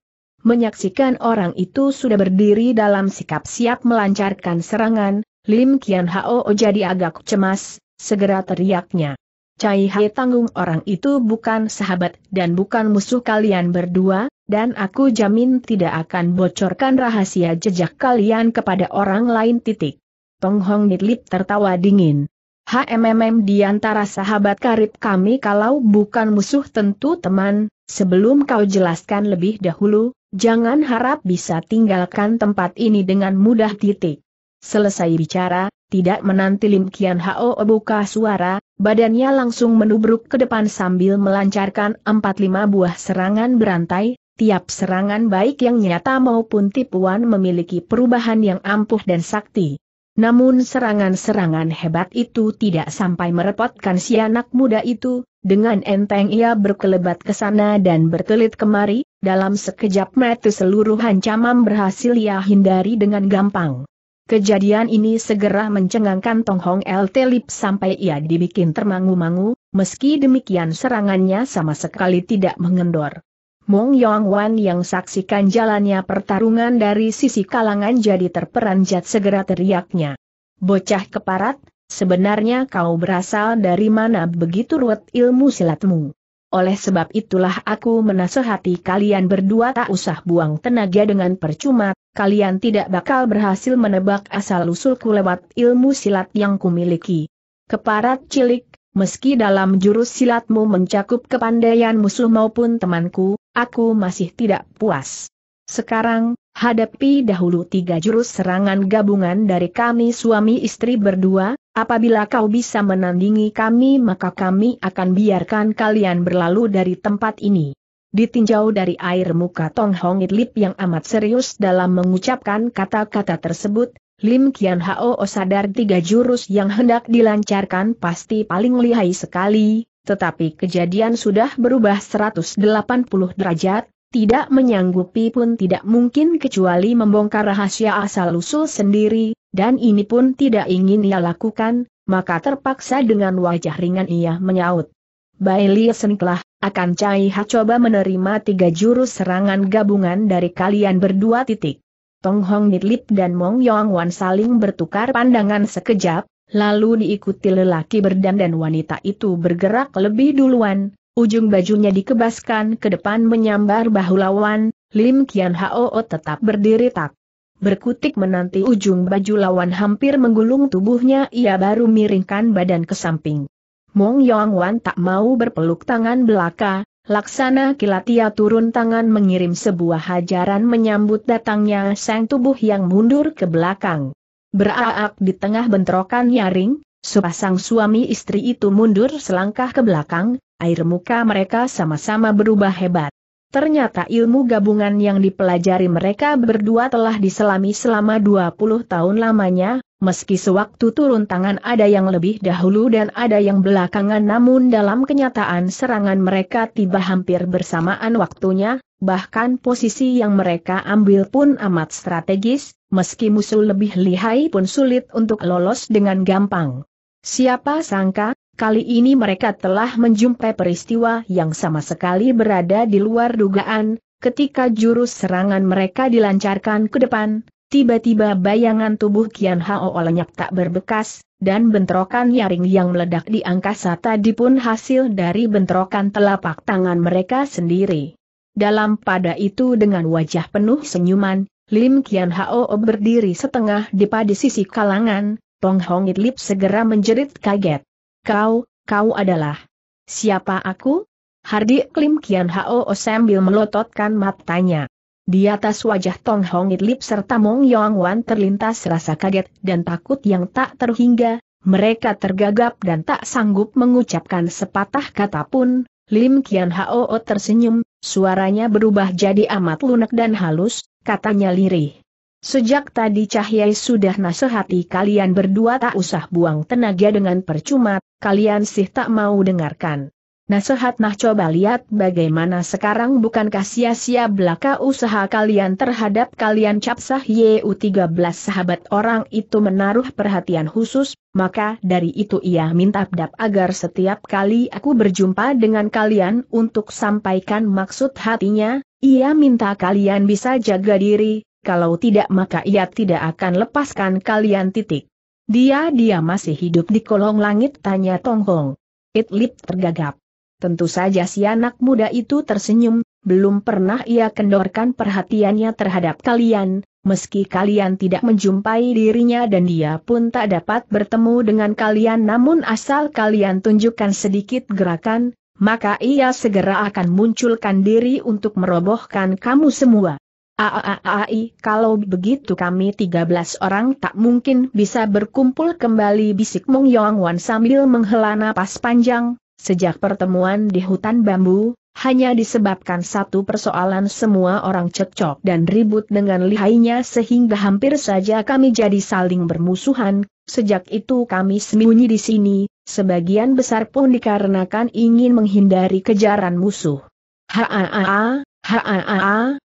menyaksikan orang itu sudah berdiri dalam sikap siap melancarkan serangan, Lim Kian Hao jadi agak cemas, segera teriaknya. Cai Hai tanggung orang itu bukan sahabat dan bukan musuh kalian berdua, dan aku jamin tidak akan bocorkan rahasia jejak kalian kepada orang lain titik. Peng Hong Nidlip tertawa dingin. HMMM di antara sahabat karib kami kalau bukan musuh tentu teman, sebelum kau jelaskan lebih dahulu, Jangan harap bisa tinggalkan tempat ini dengan mudah titik. Selesai bicara, tidak menanti Lim Kian Hao buka suara, badannya langsung menubruk ke depan sambil melancarkan empat lima buah serangan berantai, tiap serangan baik yang nyata maupun tipuan memiliki perubahan yang ampuh dan sakti. Namun serangan-serangan hebat itu tidak sampai merepotkan si anak muda itu, dengan enteng ia berkelebat ke sana dan berkelit kemari, dalam sekejap mata seluruh hancaman berhasil ia hindari dengan gampang. Kejadian ini segera mencengangkan Tong Hong El Telip sampai ia dibikin termangu-mangu, meski demikian serangannya sama sekali tidak mengendor. Mong Yong Wan yang saksikan jalannya pertarungan dari sisi kalangan jadi terperanjat segera teriaknya. Bocah keparat, sebenarnya kau berasal dari mana begitu ruwet ilmu silatmu? Oleh sebab itulah aku menasehati kalian berdua tak usah buang tenaga dengan percuma, kalian tidak bakal berhasil menebak asal-usulku lewat ilmu silat yang kumiliki. Keparat cilik, meski dalam jurus silatmu mencakup kepandaian musuh maupun temanku, aku masih tidak puas. Sekarang, hadapi dahulu tiga jurus serangan gabungan dari kami suami istri berdua, apabila kau bisa menandingi kami maka kami akan biarkan kalian berlalu dari tempat ini. Ditinjau dari air muka Tong Hong Lip yang amat serius dalam mengucapkan kata-kata tersebut, Lim Kian Hao sadar tiga jurus yang hendak dilancarkan pasti paling lihai sekali, tetapi kejadian sudah berubah 180 derajat, tidak menyanggupi pun tidak mungkin kecuali membongkar rahasia asal-usul sendiri, dan ini pun tidak ingin ia lakukan, maka terpaksa dengan wajah ringan ia menyaut. Bailey Senklah, akan Cai Ha coba menerima tiga jurus serangan gabungan dari kalian berdua titik. Tong Hong Nitlip dan Mong Yong Wan saling bertukar pandangan sekejap, lalu diikuti lelaki berdan dan wanita itu bergerak lebih duluan, Ujung bajunya dikebaskan ke depan menyambar bahu lawan, Lim Kian Hao tetap berdiri tak. Berkutik menanti ujung baju lawan hampir menggulung tubuhnya ia baru miringkan badan ke samping. Mong Yong Wan tak mau berpeluk tangan belaka, laksana kilat ia turun tangan mengirim sebuah hajaran menyambut datangnya sang tubuh yang mundur ke belakang. Beraak di tengah bentrokan nyaring, Sepasang suami istri itu mundur selangkah ke belakang, air muka mereka sama-sama berubah hebat. Ternyata ilmu gabungan yang dipelajari mereka berdua telah diselami selama 20 tahun lamanya, meski sewaktu turun tangan ada yang lebih dahulu dan ada yang belakangan namun dalam kenyataan serangan mereka tiba hampir bersamaan waktunya, bahkan posisi yang mereka ambil pun amat strategis, meski musuh lebih lihai pun sulit untuk lolos dengan gampang. Siapa sangka, kali ini mereka telah menjumpai peristiwa yang sama sekali berada di luar dugaan, ketika jurus serangan mereka dilancarkan ke depan, tiba-tiba bayangan tubuh Kian Hao lenyap tak berbekas, dan bentrokan nyaring yang meledak di angkasa tadi pun hasil dari bentrokan telapak tangan mereka sendiri. Dalam pada itu dengan wajah penuh senyuman, Lim Kian Hao berdiri setengah di pada sisi kalangan, Tong Hong Lip segera menjerit kaget. Kau, kau adalah. Siapa aku? Hardi Klim Kian Hao sambil melototkan matanya. Di atas wajah Tong Hong Lip serta Mong Yong Wan terlintas rasa kaget dan takut yang tak terhingga, mereka tergagap dan tak sanggup mengucapkan sepatah kata pun, Lim Kian Hao tersenyum, suaranya berubah jadi amat lunak dan halus, katanya lirih. Sejak tadi Cahyai sudah nasihati kalian berdua tak usah buang tenaga dengan percuma, kalian sih tak mau dengarkan. Nasihat nah coba lihat bagaimana sekarang bukankah sia-sia belaka usaha kalian terhadap kalian capsah yu 13 sahabat orang itu menaruh perhatian khusus, maka dari itu ia minta abdap agar setiap kali aku berjumpa dengan kalian untuk sampaikan maksud hatinya, ia minta kalian bisa jaga diri, kalau tidak maka ia tidak akan lepaskan kalian titik. Dia dia masih hidup di kolong langit tanya Tong It Lip tergagap. Tentu saja si anak muda itu tersenyum, belum pernah ia kendorkan perhatiannya terhadap kalian, meski kalian tidak menjumpai dirinya dan dia pun tak dapat bertemu dengan kalian namun asal kalian tunjukkan sedikit gerakan, maka ia segera akan munculkan diri untuk merobohkan kamu semua. Aaai, kalau begitu kami 13 orang tak mungkin bisa berkumpul kembali bisik Mong Yong Wan sambil menghela napas panjang, sejak pertemuan di hutan bambu, hanya disebabkan satu persoalan semua orang cekcok dan ribut dengan lihainya sehingga hampir saja kami jadi saling bermusuhan, sejak itu kami sembunyi di sini, sebagian besar pun dikarenakan ingin menghindari kejaran musuh. haa,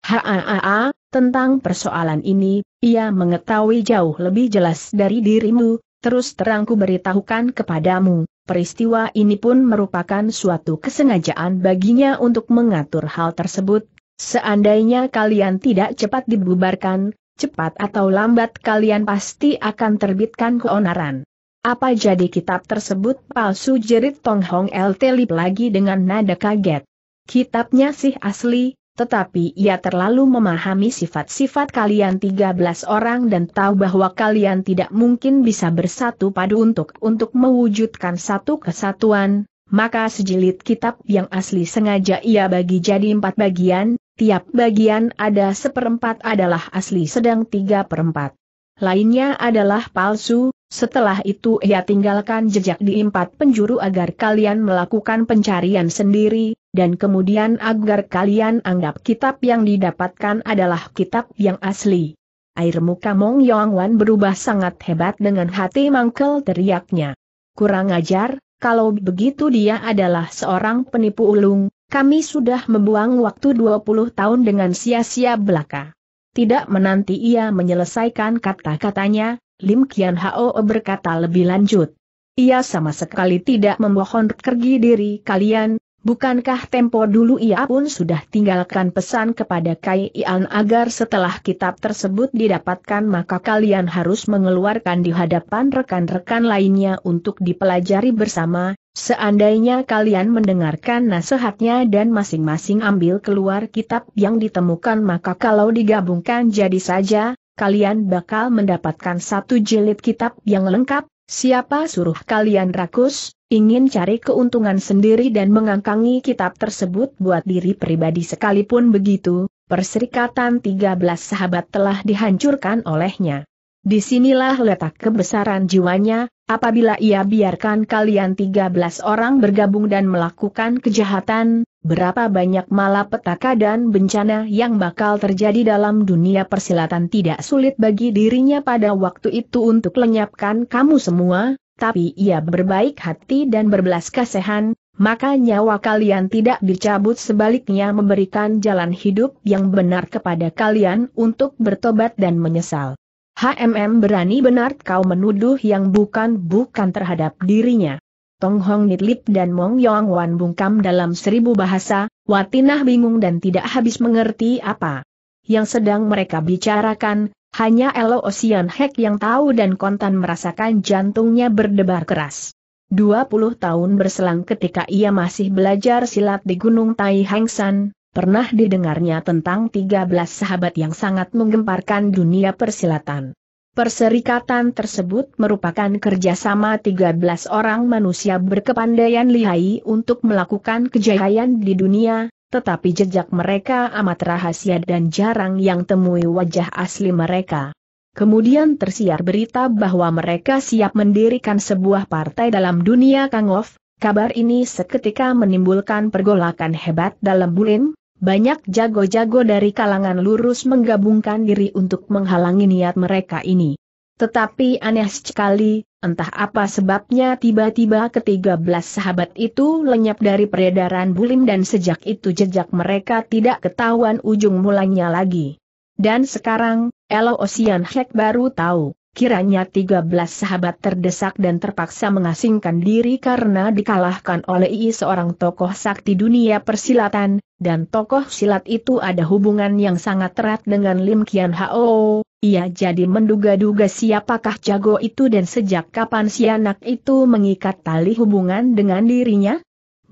Haa, tentang persoalan ini, ia mengetahui jauh lebih jelas dari dirimu, terus terangku beritahukan kepadamu, peristiwa ini pun merupakan suatu kesengajaan baginya untuk mengatur hal tersebut, seandainya kalian tidak cepat dibubarkan, cepat atau lambat kalian pasti akan terbitkan keonaran. Apa jadi kitab tersebut palsu jerit Tong Hong El Telip lagi dengan nada kaget. Kitabnya sih asli, tetapi ia terlalu memahami sifat-sifat kalian 13 orang dan tahu bahwa kalian tidak mungkin bisa bersatu padu untuk untuk mewujudkan satu kesatuan, maka sejilid kitab yang asli sengaja ia bagi jadi empat bagian, tiap bagian ada seperempat adalah asli sedang tiga perempat. Lainnya adalah palsu, setelah itu ia tinggalkan jejak di empat penjuru agar kalian melakukan pencarian sendiri, dan kemudian agar kalian anggap kitab yang didapatkan adalah kitab yang asli. Air muka Mong Yong Wan berubah sangat hebat dengan hati mangkel teriaknya. Kurang ajar, kalau begitu dia adalah seorang penipu ulung, kami sudah membuang waktu 20 tahun dengan sia-sia belaka. Tidak menanti ia menyelesaikan kata-katanya, Lim Kian Hao berkata lebih lanjut. Ia sama sekali tidak memohon pergi diri kalian, bukankah tempo dulu ia pun sudah tinggalkan pesan kepada Kai Ian agar setelah kitab tersebut didapatkan maka kalian harus mengeluarkan di hadapan rekan-rekan lainnya untuk dipelajari bersama, seandainya kalian mendengarkan nasihatnya dan masing-masing ambil keluar kitab yang ditemukan maka kalau digabungkan jadi saja, kalian bakal mendapatkan satu jilid kitab yang lengkap, siapa suruh kalian rakus, ingin cari keuntungan sendiri dan mengangkangi kitab tersebut buat diri pribadi sekalipun begitu, perserikatan 13 sahabat telah dihancurkan olehnya. Disinilah letak kebesaran jiwanya, Apabila ia biarkan kalian 13 orang bergabung dan melakukan kejahatan, berapa banyak malapetaka dan bencana yang bakal terjadi dalam dunia persilatan tidak sulit bagi dirinya pada waktu itu untuk lenyapkan kamu semua, tapi ia berbaik hati dan berbelas kasihan, maka nyawa kalian tidak dicabut sebaliknya memberikan jalan hidup yang benar kepada kalian untuk bertobat dan menyesal. HMM berani benar kau menuduh yang bukan-bukan terhadap dirinya. Tong Hong Nitlip dan Mong Yong Wan bungkam dalam seribu bahasa, Watinah bingung dan tidak habis mengerti apa yang sedang mereka bicarakan, hanya Elo Ocean Hek yang tahu dan kontan merasakan jantungnya berdebar keras. 20 tahun berselang ketika ia masih belajar silat di Gunung Tai San, pernah didengarnya tentang 13 sahabat yang sangat menggemparkan dunia persilatan. Perserikatan tersebut merupakan kerjasama 13 orang manusia berkepandaian lihai untuk melakukan kejayaan di dunia, tetapi jejak mereka amat rahasia dan jarang yang temui wajah asli mereka. Kemudian tersiar berita bahwa mereka siap mendirikan sebuah partai dalam dunia Kangov, kabar ini seketika menimbulkan pergolakan hebat dalam Bulim, banyak jago-jago dari kalangan lurus menggabungkan diri untuk menghalangi niat mereka ini. Tetapi aneh sekali, entah apa sebabnya tiba-tiba ketiga belas sahabat itu lenyap dari peredaran bulim dan sejak itu jejak mereka tidak ketahuan ujung mulanya lagi. Dan sekarang, Elo Ossian Hek baru tahu. Kiranya tiga belas sahabat terdesak dan terpaksa mengasingkan diri karena dikalahkan oleh ii seorang tokoh sakti dunia persilatan, dan tokoh silat itu ada hubungan yang sangat erat dengan Lim Kian Hao. Ia jadi menduga-duga siapakah jago itu dan sejak kapan si anak itu mengikat tali hubungan dengan dirinya?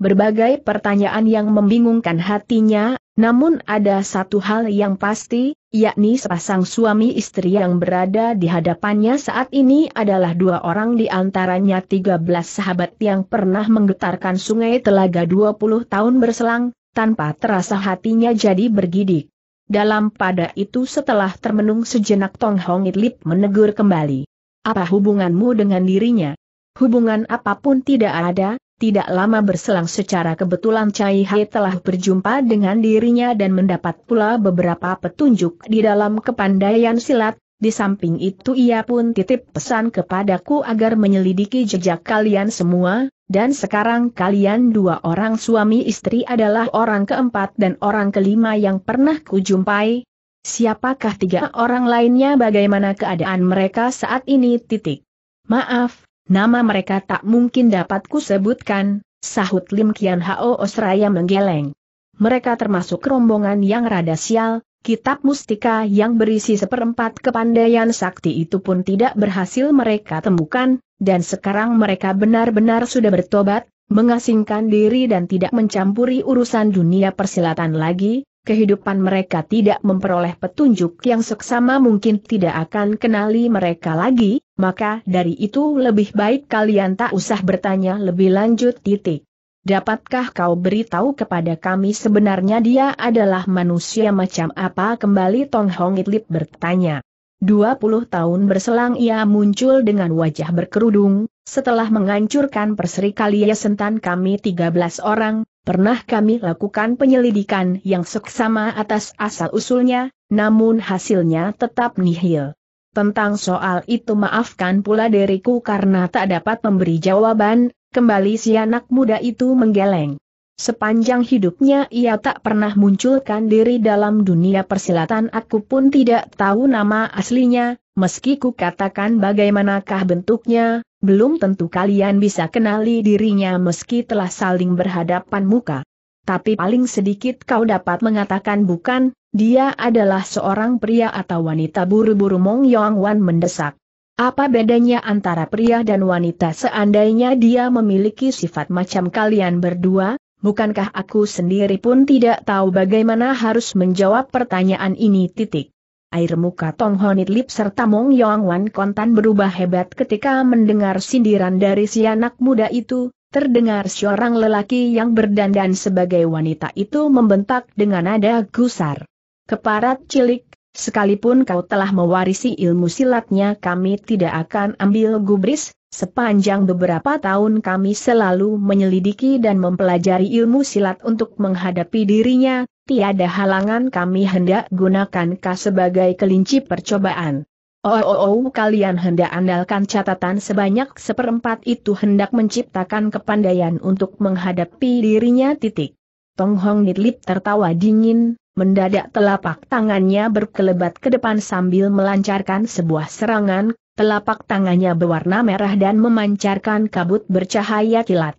berbagai pertanyaan yang membingungkan hatinya, namun ada satu hal yang pasti, yakni sepasang suami istri yang berada di hadapannya saat ini adalah dua orang di antaranya 13 sahabat yang pernah menggetarkan sungai telaga 20 tahun berselang, tanpa terasa hatinya jadi bergidik. Dalam pada itu setelah termenung sejenak Tong Hong Itlip menegur kembali. Apa hubunganmu dengan dirinya? Hubungan apapun tidak ada, tidak lama berselang secara kebetulan Cai Hai telah berjumpa dengan dirinya dan mendapat pula beberapa petunjuk di dalam kepandaian silat, di samping itu ia pun titip pesan kepadaku agar menyelidiki jejak kalian semua, dan sekarang kalian dua orang suami istri adalah orang keempat dan orang kelima yang pernah kujumpai. Siapakah tiga orang lainnya bagaimana keadaan mereka saat ini titik. Maaf, Nama mereka tak mungkin dapat kusebutkan, sahut Lim Kian Hao Osraya menggeleng. Mereka termasuk rombongan yang rada sial, kitab mustika yang berisi seperempat kepandaian sakti itu pun tidak berhasil mereka temukan, dan sekarang mereka benar-benar sudah bertobat, mengasingkan diri dan tidak mencampuri urusan dunia persilatan lagi, kehidupan mereka tidak memperoleh petunjuk yang seksama mungkin tidak akan kenali mereka lagi, maka dari itu lebih baik kalian tak usah bertanya lebih lanjut titik. Dapatkah kau beritahu kepada kami sebenarnya dia adalah manusia macam apa? Kembali Tong Hong Itlip bertanya. 20 tahun berselang ia muncul dengan wajah berkerudung, setelah menghancurkan perserikalia sentan kami 13 orang, pernah kami lakukan penyelidikan yang seksama atas asal-usulnya, namun hasilnya tetap nihil. Tentang soal itu maafkan pula diriku karena tak dapat memberi jawaban, kembali si anak muda itu menggeleng. Sepanjang hidupnya ia tak pernah munculkan diri dalam dunia persilatan aku pun tidak tahu nama aslinya, meski ku katakan bagaimanakah bentuknya, belum tentu kalian bisa kenali dirinya meski telah saling berhadapan muka. Tapi paling sedikit kau dapat mengatakan bukan, dia adalah seorang pria atau wanita buru-buru Mong Yong Wan mendesak. Apa bedanya antara pria dan wanita seandainya dia memiliki sifat macam kalian berdua? Bukankah aku sendiri pun tidak tahu bagaimana harus menjawab pertanyaan ini titik air muka Tong Honit Lip serta Mong Yong Wan kontan berubah hebat ketika mendengar sindiran dari si anak muda itu, terdengar seorang lelaki yang berdandan sebagai wanita itu membentak dengan nada gusar. Keparat cilik, sekalipun kau telah mewarisi ilmu silatnya kami tidak akan ambil gubris, sepanjang beberapa tahun kami selalu menyelidiki dan mempelajari ilmu silat untuk menghadapi dirinya, tiada halangan kami hendak gunakan sebagai kelinci percobaan. Oh, oh, oh, oh, kalian hendak andalkan catatan sebanyak seperempat itu hendak menciptakan kepandaian untuk menghadapi dirinya titik. Tong Hong Nitlip tertawa dingin, mendadak telapak tangannya berkelebat ke depan sambil melancarkan sebuah serangan, telapak tangannya berwarna merah dan memancarkan kabut bercahaya kilat.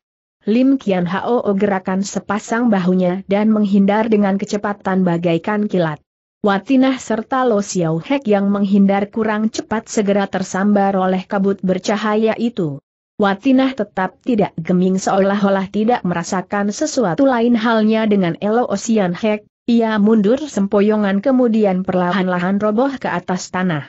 Lim Kian Hao gerakan sepasang bahunya dan menghindar dengan kecepatan bagaikan kilat. Watinah serta Lo Xiao Hek yang menghindar kurang cepat segera tersambar oleh kabut bercahaya itu. Watinah tetap tidak geming seolah-olah tidak merasakan sesuatu lain halnya dengan Elo Ocean Hek, ia mundur sempoyongan kemudian perlahan-lahan roboh ke atas tanah.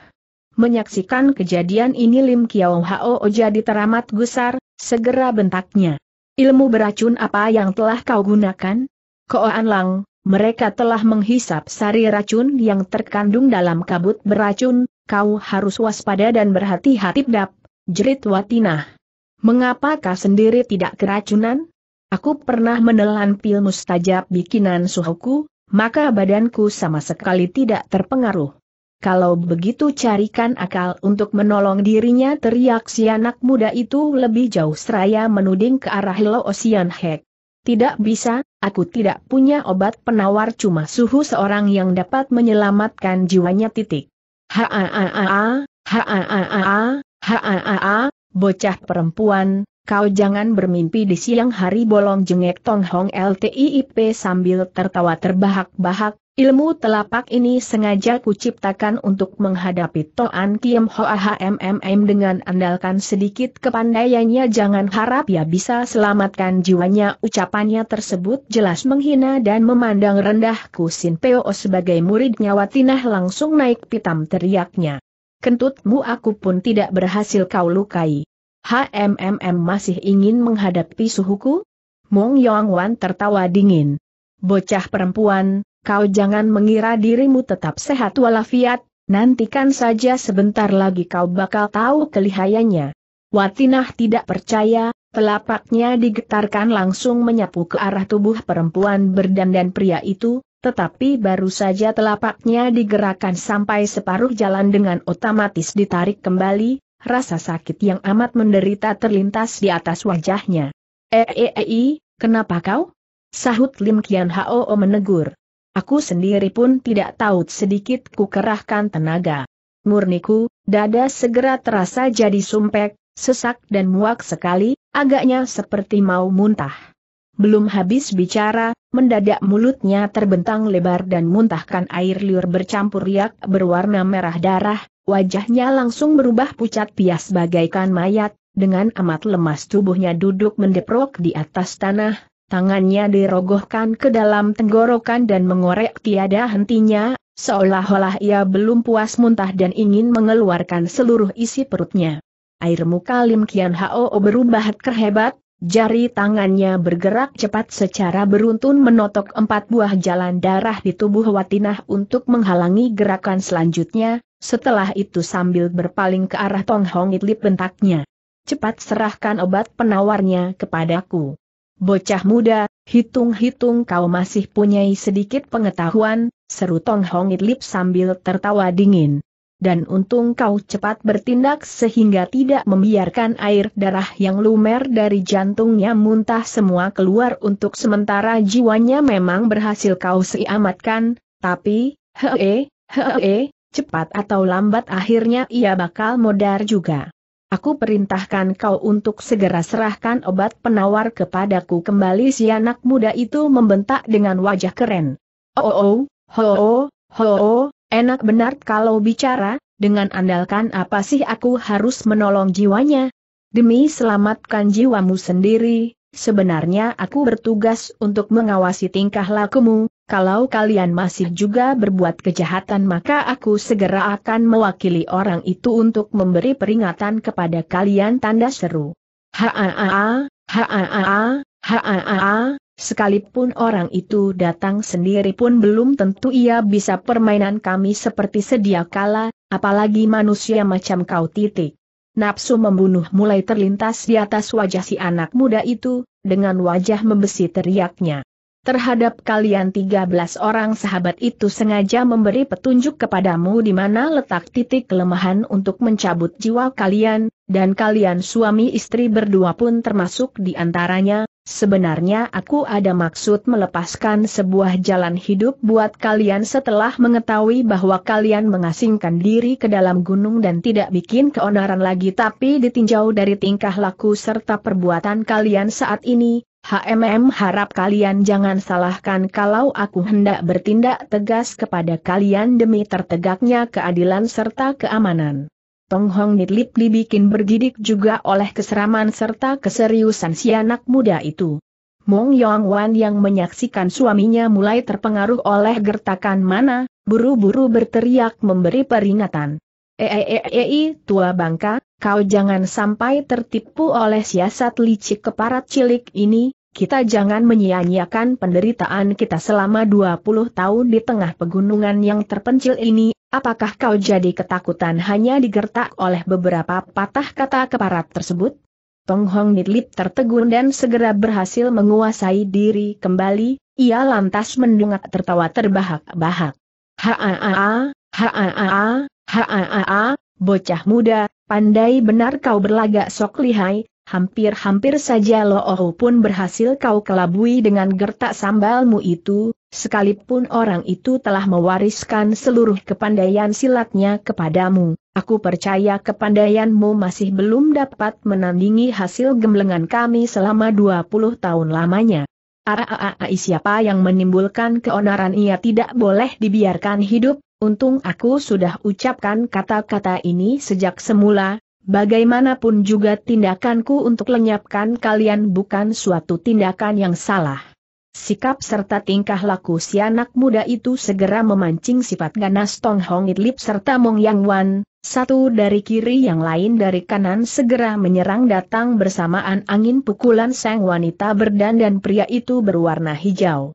Menyaksikan kejadian ini Lim Kiao Hao jadi teramat gusar, segera bentaknya. Ilmu beracun apa yang telah kau gunakan? Koan Lang, mereka telah menghisap sari racun yang terkandung dalam kabut beracun, kau harus waspada dan berhati-hati dap, jerit Watinah. Mengapa kau sendiri tidak keracunan? Aku pernah menelan pil mustajab bikinan suhuku, maka badanku sama sekali tidak terpengaruh. Kalau begitu carikan akal untuk menolong dirinya teriak si anak muda itu lebih jauh seraya menuding ke arah Lo Osian Hek. Tidak bisa, aku tidak punya obat penawar cuma suhu seorang yang dapat menyelamatkan jiwanya titik. ha a a ha bocah perempuan, kau jangan bermimpi di siang hari bolong jengek Tong Hong LTIIP sambil tertawa terbahak-bahak, Ilmu telapak ini sengaja kuciptakan untuk menghadapi Toan Kim Hoa HMMM dengan andalkan sedikit kepandaiannya jangan harap ya bisa selamatkan jiwanya ucapannya tersebut jelas menghina dan memandang rendah Kusin Peo sebagai muridnya Watinah langsung naik pitam teriaknya. Kentutmu aku pun tidak berhasil kau lukai. HMMM masih ingin menghadapi suhuku? Mong Yong Wan tertawa dingin. Bocah perempuan, kau jangan mengira dirimu tetap sehat walafiat, nantikan saja sebentar lagi kau bakal tahu kelihayanya. Watinah tidak percaya, telapaknya digetarkan langsung menyapu ke arah tubuh perempuan berdandan pria itu, tetapi baru saja telapaknya digerakkan sampai separuh jalan dengan otomatis ditarik kembali, rasa sakit yang amat menderita terlintas di atas wajahnya. Eh, -e kenapa kau? Sahut Lim Kian Hao menegur. Aku sendiri pun tidak tahu sedikit ku kerahkan tenaga. Murniku, dada segera terasa jadi sumpek, sesak dan muak sekali, agaknya seperti mau muntah. Belum habis bicara, mendadak mulutnya terbentang lebar dan muntahkan air liur bercampur riak berwarna merah darah, wajahnya langsung berubah pucat pias bagaikan mayat, dengan amat lemas tubuhnya duduk mendeprok di atas tanah, tangannya dirogohkan ke dalam tenggorokan dan mengorek tiada hentinya, seolah-olah ia belum puas muntah dan ingin mengeluarkan seluruh isi perutnya. Air muka Lim Kian Hao berubah terhebat, jari tangannya bergerak cepat secara beruntun menotok empat buah jalan darah di tubuh Watinah untuk menghalangi gerakan selanjutnya, setelah itu sambil berpaling ke arah Tong Hong Itlip bentaknya. Cepat serahkan obat penawarnya kepadaku. Bocah muda, hitung-hitung kau masih punya sedikit pengetahuan, seru Tong Hong Itlip sambil tertawa dingin. Dan untung kau cepat bertindak sehingga tidak membiarkan air darah yang lumer dari jantungnya muntah semua keluar untuk sementara jiwanya memang berhasil kau siamatkan, tapi, hee, hee, cepat atau lambat akhirnya ia bakal modar juga. Aku perintahkan kau untuk segera serahkan obat penawar kepadaku kembali si anak muda itu membentak dengan wajah keren. Oh oh, oh ho oh, ho oh, enak benar kalau bicara, dengan andalkan apa sih aku harus menolong jiwanya? Demi selamatkan jiwamu sendiri, sebenarnya aku bertugas untuk mengawasi tingkah lakumu, kalau kalian masih juga berbuat kejahatan maka aku segera akan mewakili orang itu untuk memberi peringatan kepada kalian tanda seru. Haa, haa, haa, sekalipun orang itu datang sendiri pun belum tentu ia bisa permainan kami seperti sedia kala, apalagi manusia macam kau titik. Nafsu membunuh mulai terlintas di atas wajah si anak muda itu, dengan wajah membesi teriaknya terhadap kalian 13 orang sahabat itu sengaja memberi petunjuk kepadamu di mana letak titik kelemahan untuk mencabut jiwa kalian, dan kalian suami istri berdua pun termasuk di antaranya, sebenarnya aku ada maksud melepaskan sebuah jalan hidup buat kalian setelah mengetahui bahwa kalian mengasingkan diri ke dalam gunung dan tidak bikin keonaran lagi tapi ditinjau dari tingkah laku serta perbuatan kalian saat ini, HMM harap kalian jangan salahkan kalau aku hendak bertindak tegas kepada kalian demi tertegaknya keadilan serta keamanan. Tong Hong Nitlip dibikin bergidik juga oleh keseraman serta keseriusan si anak muda itu. Mong Yong Wan yang menyaksikan suaminya mulai terpengaruh oleh gertakan mana, buru-buru berteriak memberi peringatan. Ei, tua bangka, kau jangan sampai tertipu oleh siasat licik keparat cilik ini, kita jangan menyia-nyiakan penderitaan kita selama 20 tahun di tengah pegunungan yang terpencil ini, apakah kau jadi ketakutan hanya digertak oleh beberapa patah kata keparat tersebut? Tong Hong Nidlip tertegun dan segera berhasil menguasai diri kembali, ia lantas mendongak tertawa terbahak bahak ha ha ha ha ha ha-ha-ha-ha, Haa, bocah muda, pandai benar kau berlagak sok lihai, hampir-hampir saja oh pun berhasil kau kelabui dengan gertak sambalmu itu, sekalipun orang itu telah mewariskan seluruh kepandaian silatnya kepadamu. Aku percaya kepandaianmu masih belum dapat menandingi hasil gemblengan kami selama 20 tahun lamanya. Araai siapa yang menimbulkan keonaran ia tidak boleh dibiarkan hidup, Untung aku sudah ucapkan kata-kata ini sejak semula, bagaimanapun juga tindakanku untuk lenyapkan kalian bukan suatu tindakan yang salah. Sikap serta tingkah laku si anak muda itu segera memancing sifat ganas Tong Hong Itlip serta Mong Yang Wan, satu dari kiri yang lain dari kanan segera menyerang datang bersamaan angin pukulan sang wanita berdandan pria itu berwarna hijau.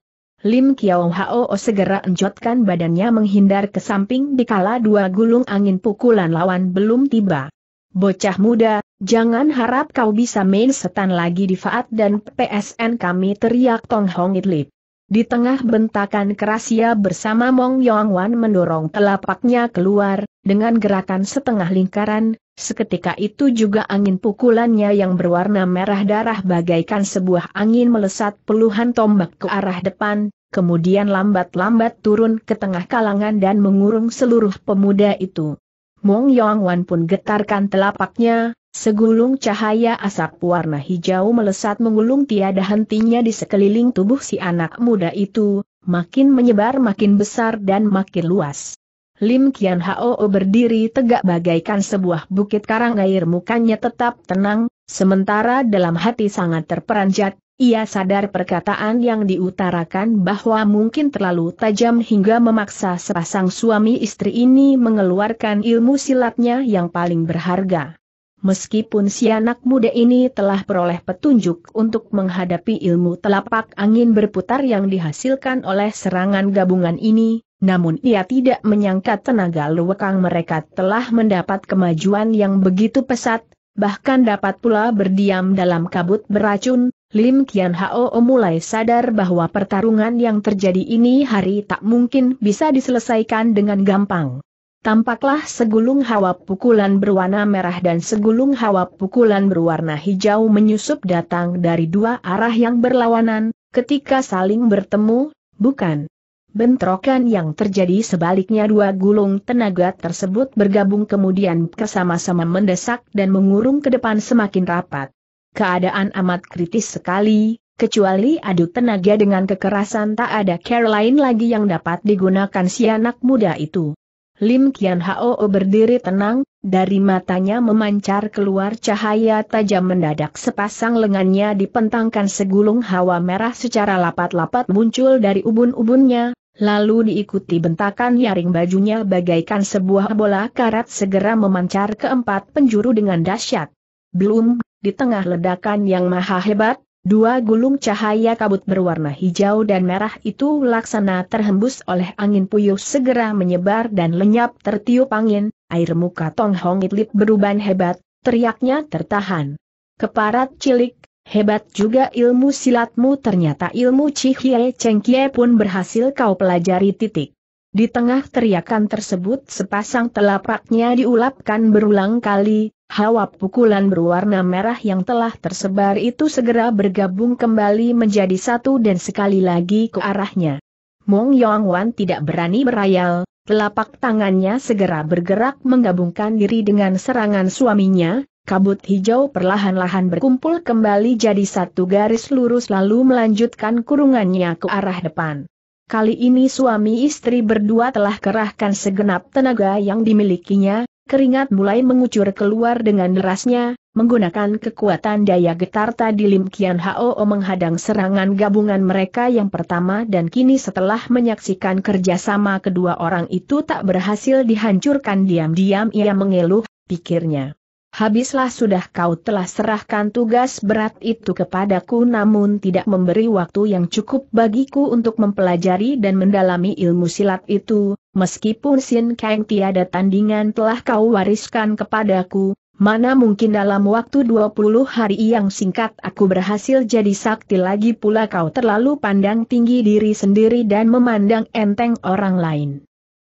Lim Kiao Hao segera enjotkan badannya menghindar ke samping dikala dua gulung angin pukulan lawan belum tiba. Bocah muda, jangan harap kau bisa main setan lagi di Faat dan PSN kami teriak Tong Hong Itlip. Di tengah bentakan keras ia bersama Mong Yong Wan mendorong telapaknya keluar, dengan gerakan setengah lingkaran, Seketika itu juga angin pukulannya yang berwarna merah darah bagaikan sebuah angin melesat puluhan tombak ke arah depan, kemudian lambat-lambat turun ke tengah kalangan dan mengurung seluruh pemuda itu. Mong Yong Wan pun getarkan telapaknya, segulung cahaya asap warna hijau melesat mengulung tiada hentinya di sekeliling tubuh si anak muda itu, makin menyebar makin besar dan makin luas. Lim Kian Hao berdiri tegak bagaikan sebuah bukit karang air mukanya tetap tenang, sementara dalam hati sangat terperanjat, ia sadar perkataan yang diutarakan bahwa mungkin terlalu tajam hingga memaksa sepasang suami istri ini mengeluarkan ilmu silatnya yang paling berharga. Meskipun si anak muda ini telah peroleh petunjuk untuk menghadapi ilmu telapak angin berputar yang dihasilkan oleh serangan gabungan ini, namun ia tidak menyangka tenaga luwekang mereka telah mendapat kemajuan yang begitu pesat, bahkan dapat pula berdiam dalam kabut beracun, Lim Kian Hao mulai sadar bahwa pertarungan yang terjadi ini hari tak mungkin bisa diselesaikan dengan gampang. Tampaklah segulung hawa pukulan berwarna merah dan segulung hawa pukulan berwarna hijau menyusup datang dari dua arah yang berlawanan, ketika saling bertemu, bukan Bentrokan yang terjadi sebaliknya dua gulung tenaga tersebut bergabung kemudian kesama-sama mendesak dan mengurung ke depan semakin rapat. Keadaan amat kritis sekali, kecuali adu tenaga dengan kekerasan tak ada care lain lagi yang dapat digunakan si anak muda itu. Lim Kian Hao berdiri tenang, dari matanya memancar keluar cahaya tajam mendadak sepasang lengannya dipentangkan segulung hawa merah secara lapat-lapat muncul dari ubun-ubunnya, lalu diikuti bentakan nyaring bajunya bagaikan sebuah bola karat segera memancar keempat penjuru dengan dahsyat. Belum, di tengah ledakan yang maha hebat, Dua gulung cahaya kabut berwarna hijau dan merah itu laksana terhembus oleh angin puyuh segera menyebar dan lenyap tertiup angin, air muka Tong Hong Itlip beruban hebat, teriaknya tertahan. Keparat cilik, hebat juga ilmu silatmu ternyata ilmu Cihye Kie pun berhasil kau pelajari titik. Di tengah teriakan tersebut sepasang telapaknya diulapkan berulang kali, Hawa pukulan berwarna merah yang telah tersebar itu segera bergabung kembali menjadi satu dan sekali lagi ke arahnya. Mong Yong Wan tidak berani berayal, telapak tangannya segera bergerak menggabungkan diri dengan serangan suaminya, kabut hijau perlahan-lahan berkumpul kembali jadi satu garis lurus lalu melanjutkan kurungannya ke arah depan. Kali ini suami istri berdua telah kerahkan segenap tenaga yang dimilikinya, Keringat mulai mengucur keluar dengan derasnya, menggunakan kekuatan daya getar tadi Lim Kian Hao menghadang serangan gabungan mereka yang pertama dan kini setelah menyaksikan kerjasama kedua orang itu tak berhasil dihancurkan diam-diam ia mengeluh, pikirnya. Habislah sudah kau telah serahkan tugas berat itu kepadaku namun tidak memberi waktu yang cukup bagiku untuk mempelajari dan mendalami ilmu silat itu, meskipun Sin Kang tiada tandingan telah kau wariskan kepadaku, mana mungkin dalam waktu 20 hari yang singkat aku berhasil jadi sakti lagi pula kau terlalu pandang tinggi diri sendiri dan memandang enteng orang lain.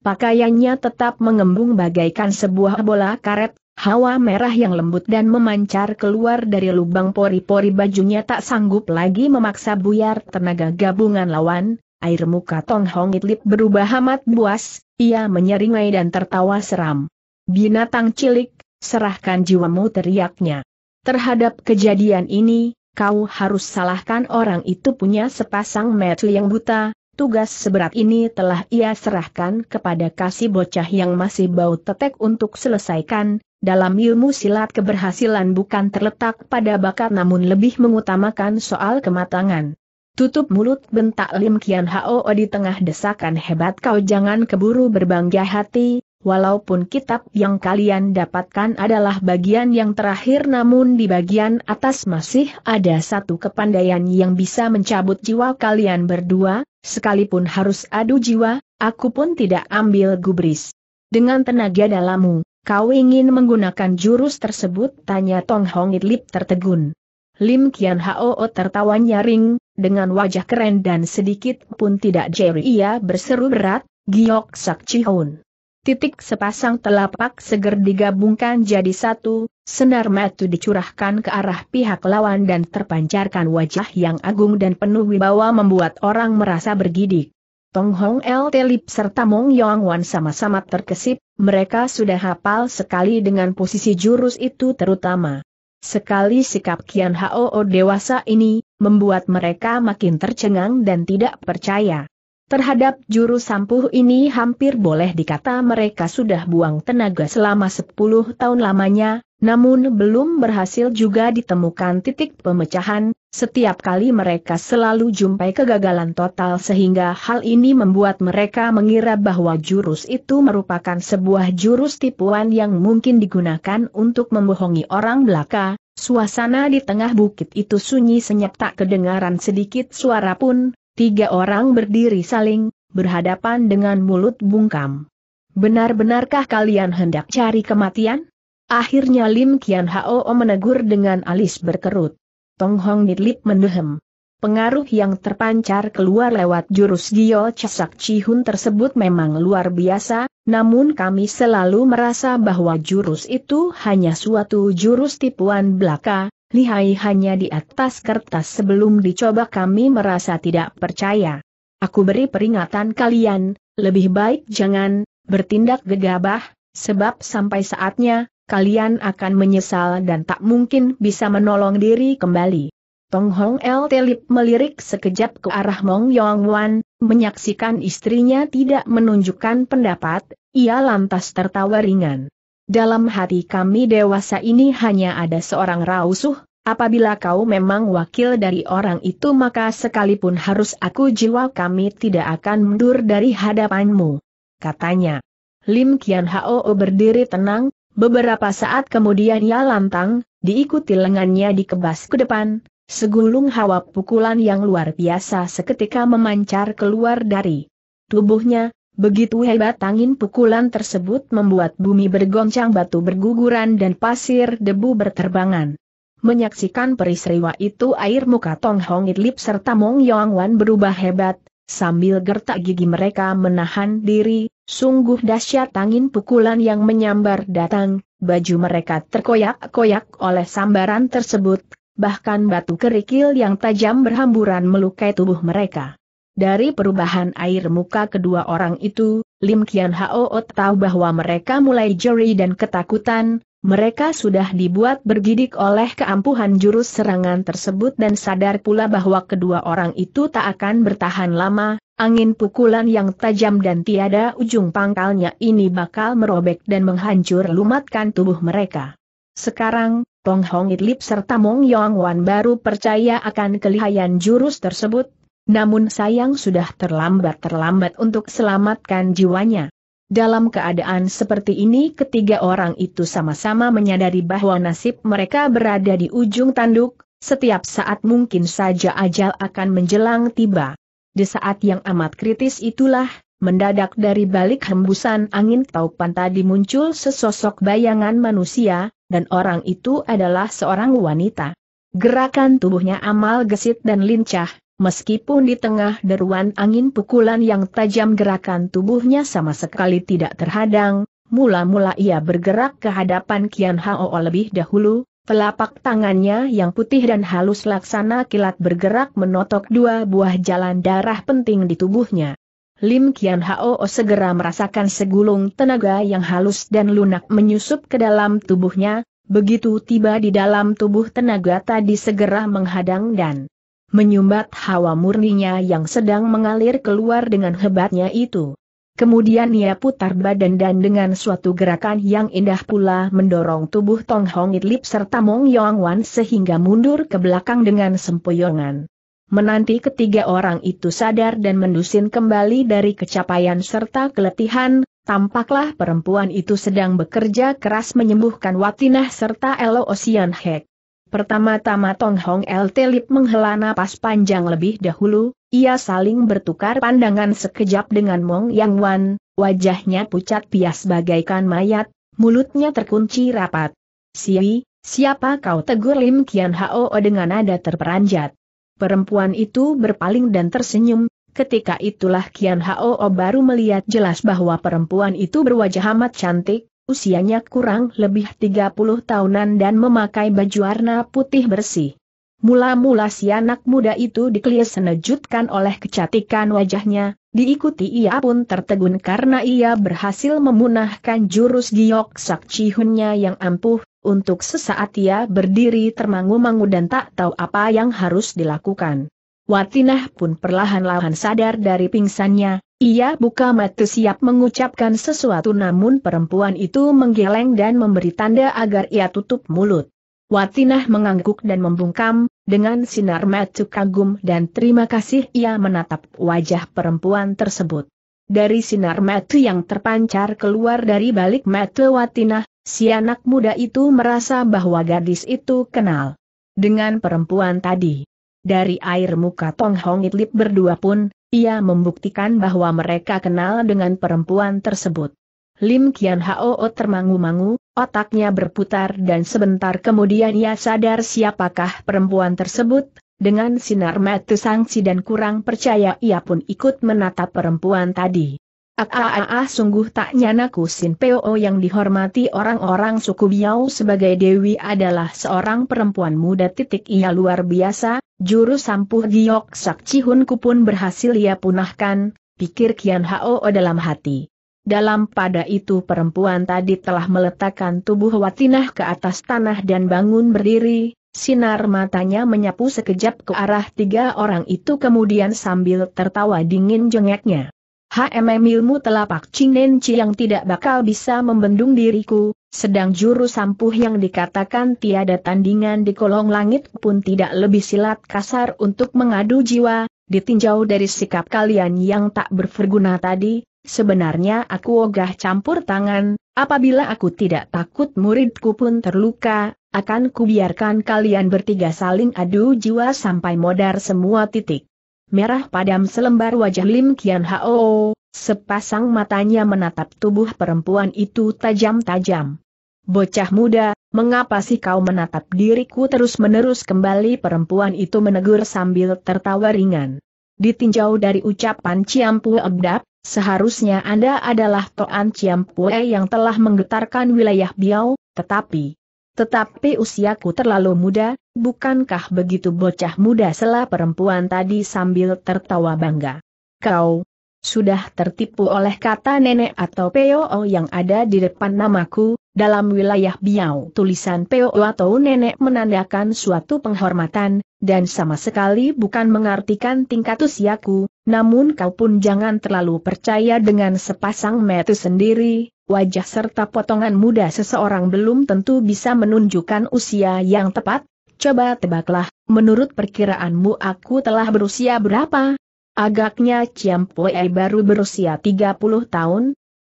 Pakaiannya tetap mengembung bagaikan sebuah bola karet, Hawa merah yang lembut dan memancar keluar dari lubang pori-pori bajunya tak sanggup lagi memaksa buyar tenaga gabungan lawan, air muka Tong Hong Itlip berubah amat buas, ia menyeringai dan tertawa seram. Binatang cilik, serahkan jiwamu teriaknya. Terhadap kejadian ini, kau harus salahkan orang itu punya sepasang metel yang buta, Tugas seberat ini telah ia serahkan kepada kasih bocah yang masih bau tetek untuk selesaikan, dalam ilmu silat keberhasilan bukan terletak pada bakat namun lebih mengutamakan soal kematangan. Tutup mulut bentak Lim Kian Hao di tengah desakan hebat kau jangan keburu berbangga hati, walaupun kitab yang kalian dapatkan adalah bagian yang terakhir namun di bagian atas masih ada satu kepandaian yang bisa mencabut jiwa kalian berdua, sekalipun harus adu jiwa, aku pun tidak ambil gubris. Dengan tenaga dalammu, Kau ingin menggunakan jurus tersebut? Tanya Tong Hong It Lip tertegun. Lim Kian Hao tertawa nyaring, dengan wajah keren dan sedikit pun tidak jeri ia berseru berat, Giok Sak Chihun. Titik sepasang telapak seger digabungkan jadi satu, senar metu dicurahkan ke arah pihak lawan dan terpancarkan wajah yang agung dan penuh wibawa membuat orang merasa bergidik. Tong Hong El Telip serta Mong Yong Wan sama-sama terkesip, mereka sudah hafal sekali dengan posisi jurus itu terutama. Sekali sikap Kian Hao dewasa ini, membuat mereka makin tercengang dan tidak percaya. Terhadap juru sampuh ini hampir boleh dikata mereka sudah buang tenaga selama 10 tahun lamanya, namun belum berhasil juga ditemukan titik pemecahan, setiap kali mereka selalu jumpai kegagalan total sehingga hal ini membuat mereka mengira bahwa jurus itu merupakan sebuah jurus tipuan yang mungkin digunakan untuk membohongi orang belaka, suasana di tengah bukit itu sunyi senyap tak kedengaran sedikit suara pun, Tiga orang berdiri saling, berhadapan dengan mulut bungkam. Benar-benarkah kalian hendak cari kematian? Akhirnya Lim Kian Hao menegur dengan alis berkerut. Tong Hong Nidlip mendehem. Pengaruh yang terpancar keluar lewat jurus Gio Cesak Cihun tersebut memang luar biasa, namun kami selalu merasa bahwa jurus itu hanya suatu jurus tipuan belaka, lihai hanya di atas kertas sebelum dicoba kami merasa tidak percaya. Aku beri peringatan kalian, lebih baik jangan bertindak gegabah, sebab sampai saatnya, kalian akan menyesal dan tak mungkin bisa menolong diri kembali. Tong Hong El Telip melirik sekejap ke arah Mong Yong Wan, menyaksikan istrinya tidak menunjukkan pendapat, ia lantas tertawa ringan. Dalam hati kami dewasa ini hanya ada seorang rausuh, apabila kau memang wakil dari orang itu maka sekalipun harus aku jiwa kami tidak akan mundur dari hadapanmu. Katanya. Lim Kian Hao berdiri tenang, beberapa saat kemudian ia lantang, diikuti lengannya dikebas ke depan, segulung hawa pukulan yang luar biasa seketika memancar keluar dari tubuhnya, Begitu hebat angin pukulan tersebut membuat bumi bergoncang batu berguguran dan pasir debu berterbangan. Menyaksikan peristiwa itu air muka Tong Hong Itlip serta Mong Yong Wan berubah hebat, sambil gertak gigi mereka menahan diri, sungguh dahsyat angin pukulan yang menyambar datang, baju mereka terkoyak-koyak oleh sambaran tersebut, bahkan batu kerikil yang tajam berhamburan melukai tubuh mereka. Dari perubahan air muka kedua orang itu, Lim Kian Hao tahu bahwa mereka mulai jeri dan ketakutan, mereka sudah dibuat bergidik oleh keampuhan jurus serangan tersebut dan sadar pula bahwa kedua orang itu tak akan bertahan lama, angin pukulan yang tajam dan tiada ujung pangkalnya ini bakal merobek dan menghancur lumatkan tubuh mereka. Sekarang, Tong Hong Itlip serta Mong Yong Wan baru percaya akan kelihayan jurus tersebut, namun sayang sudah terlambat-terlambat untuk selamatkan jiwanya. Dalam keadaan seperti ini ketiga orang itu sama-sama menyadari bahwa nasib mereka berada di ujung tanduk, setiap saat mungkin saja ajal akan menjelang tiba. Di saat yang amat kritis itulah, mendadak dari balik hembusan angin taupan tadi muncul sesosok bayangan manusia, dan orang itu adalah seorang wanita. Gerakan tubuhnya amal gesit dan lincah, meskipun di tengah deruan angin pukulan yang tajam gerakan tubuhnya sama sekali tidak terhadang, mula-mula ia bergerak ke hadapan Kian Hao lebih dahulu, telapak tangannya yang putih dan halus laksana kilat bergerak menotok dua buah jalan darah penting di tubuhnya. Lim Kian Hao segera merasakan segulung tenaga yang halus dan lunak menyusup ke dalam tubuhnya, begitu tiba di dalam tubuh tenaga tadi segera menghadang dan menyumbat hawa murninya yang sedang mengalir keluar dengan hebatnya itu. Kemudian ia putar badan dan dengan suatu gerakan yang indah pula mendorong tubuh Tong Hong Itlip serta Mong Yong Wan sehingga mundur ke belakang dengan sempoyongan. Menanti ketiga orang itu sadar dan mendusin kembali dari kecapaian serta keletihan, tampaklah perempuan itu sedang bekerja keras menyembuhkan Watinah serta Elo Ocean Hek. Pertama-tama Tong Hong El Telip menghela napas panjang lebih dahulu, ia saling bertukar pandangan sekejap dengan Mong Yang Wan, wajahnya pucat pias bagaikan mayat, mulutnya terkunci rapat. Siwi, siapa kau tegur Lim Kian Hao dengan nada terperanjat. Perempuan itu berpaling dan tersenyum, ketika itulah Kian Hao baru melihat jelas bahwa perempuan itu berwajah amat cantik, usianya kurang lebih 30 tahunan dan memakai baju warna putih bersih. Mula-mula si anak muda itu dikelir senejutkan oleh kecantikan wajahnya, diikuti ia pun tertegun karena ia berhasil memunahkan jurus giok sakcihunnya yang ampuh, untuk sesaat ia berdiri termangu-mangu dan tak tahu apa yang harus dilakukan. Watinah pun perlahan-lahan sadar dari pingsannya, ia buka mata siap mengucapkan sesuatu namun perempuan itu menggeleng dan memberi tanda agar ia tutup mulut. Watinah mengangguk dan membungkam, dengan sinar mata kagum dan terima kasih ia menatap wajah perempuan tersebut. Dari sinar mata yang terpancar keluar dari balik mata Watinah, si anak muda itu merasa bahwa gadis itu kenal dengan perempuan tadi. Dari air muka Tong Hong Itlip berdua pun, ia membuktikan bahwa mereka kenal dengan perempuan tersebut. Lim Kian Hao termangu-mangu, otaknya berputar dan sebentar kemudian ia sadar siapakah perempuan tersebut, dengan sinar mata sangsi dan kurang percaya ia pun ikut menatap perempuan tadi. Aaa sungguh tak nyana Kusin Peo yang dihormati orang-orang suku Biao sebagai Dewi adalah seorang perempuan muda titik ia luar biasa, jurus sampuh giok sak cihunku pun berhasil ia punahkan, pikir Kian Hao dalam hati. Dalam pada itu perempuan tadi telah meletakkan tubuh Watinah ke atas tanah dan bangun berdiri, Sinar matanya menyapu sekejap ke arah tiga orang itu kemudian sambil tertawa dingin jengeknya. HMM ilmu telapak Cinen yang tidak bakal bisa membendung diriku, sedang juru sampuh yang dikatakan tiada tandingan di kolong langit pun tidak lebih silat kasar untuk mengadu jiwa, ditinjau dari sikap kalian yang tak berverguna tadi, sebenarnya aku ogah campur tangan, apabila aku tidak takut muridku pun terluka, akan kubiarkan kalian bertiga saling adu jiwa sampai modar semua titik merah padam selembar wajah Lim Kian Hao, sepasang matanya menatap tubuh perempuan itu tajam-tajam. Bocah muda, mengapa sih kau menatap diriku terus-menerus kembali perempuan itu menegur sambil tertawa ringan. Ditinjau dari ucapan Ciampue Ebdap, seharusnya Anda adalah Toan Ciampue yang telah menggetarkan wilayah Biau, tetapi, tetapi usiaku terlalu muda, bukankah begitu bocah muda Selah perempuan tadi sambil tertawa bangga. Kau sudah tertipu oleh kata nenek atau peo yang ada di depan namaku, dalam wilayah Biau. Tulisan PO atau nenek menandakan suatu penghormatan, dan sama sekali bukan mengartikan tingkat usiaku, namun kau pun jangan terlalu percaya dengan sepasang metu sendiri, wajah serta potongan muda seseorang belum tentu bisa menunjukkan usia yang tepat, coba tebaklah, menurut perkiraanmu aku telah berusia berapa? Agaknya Ciampoe baru berusia 30 tahun?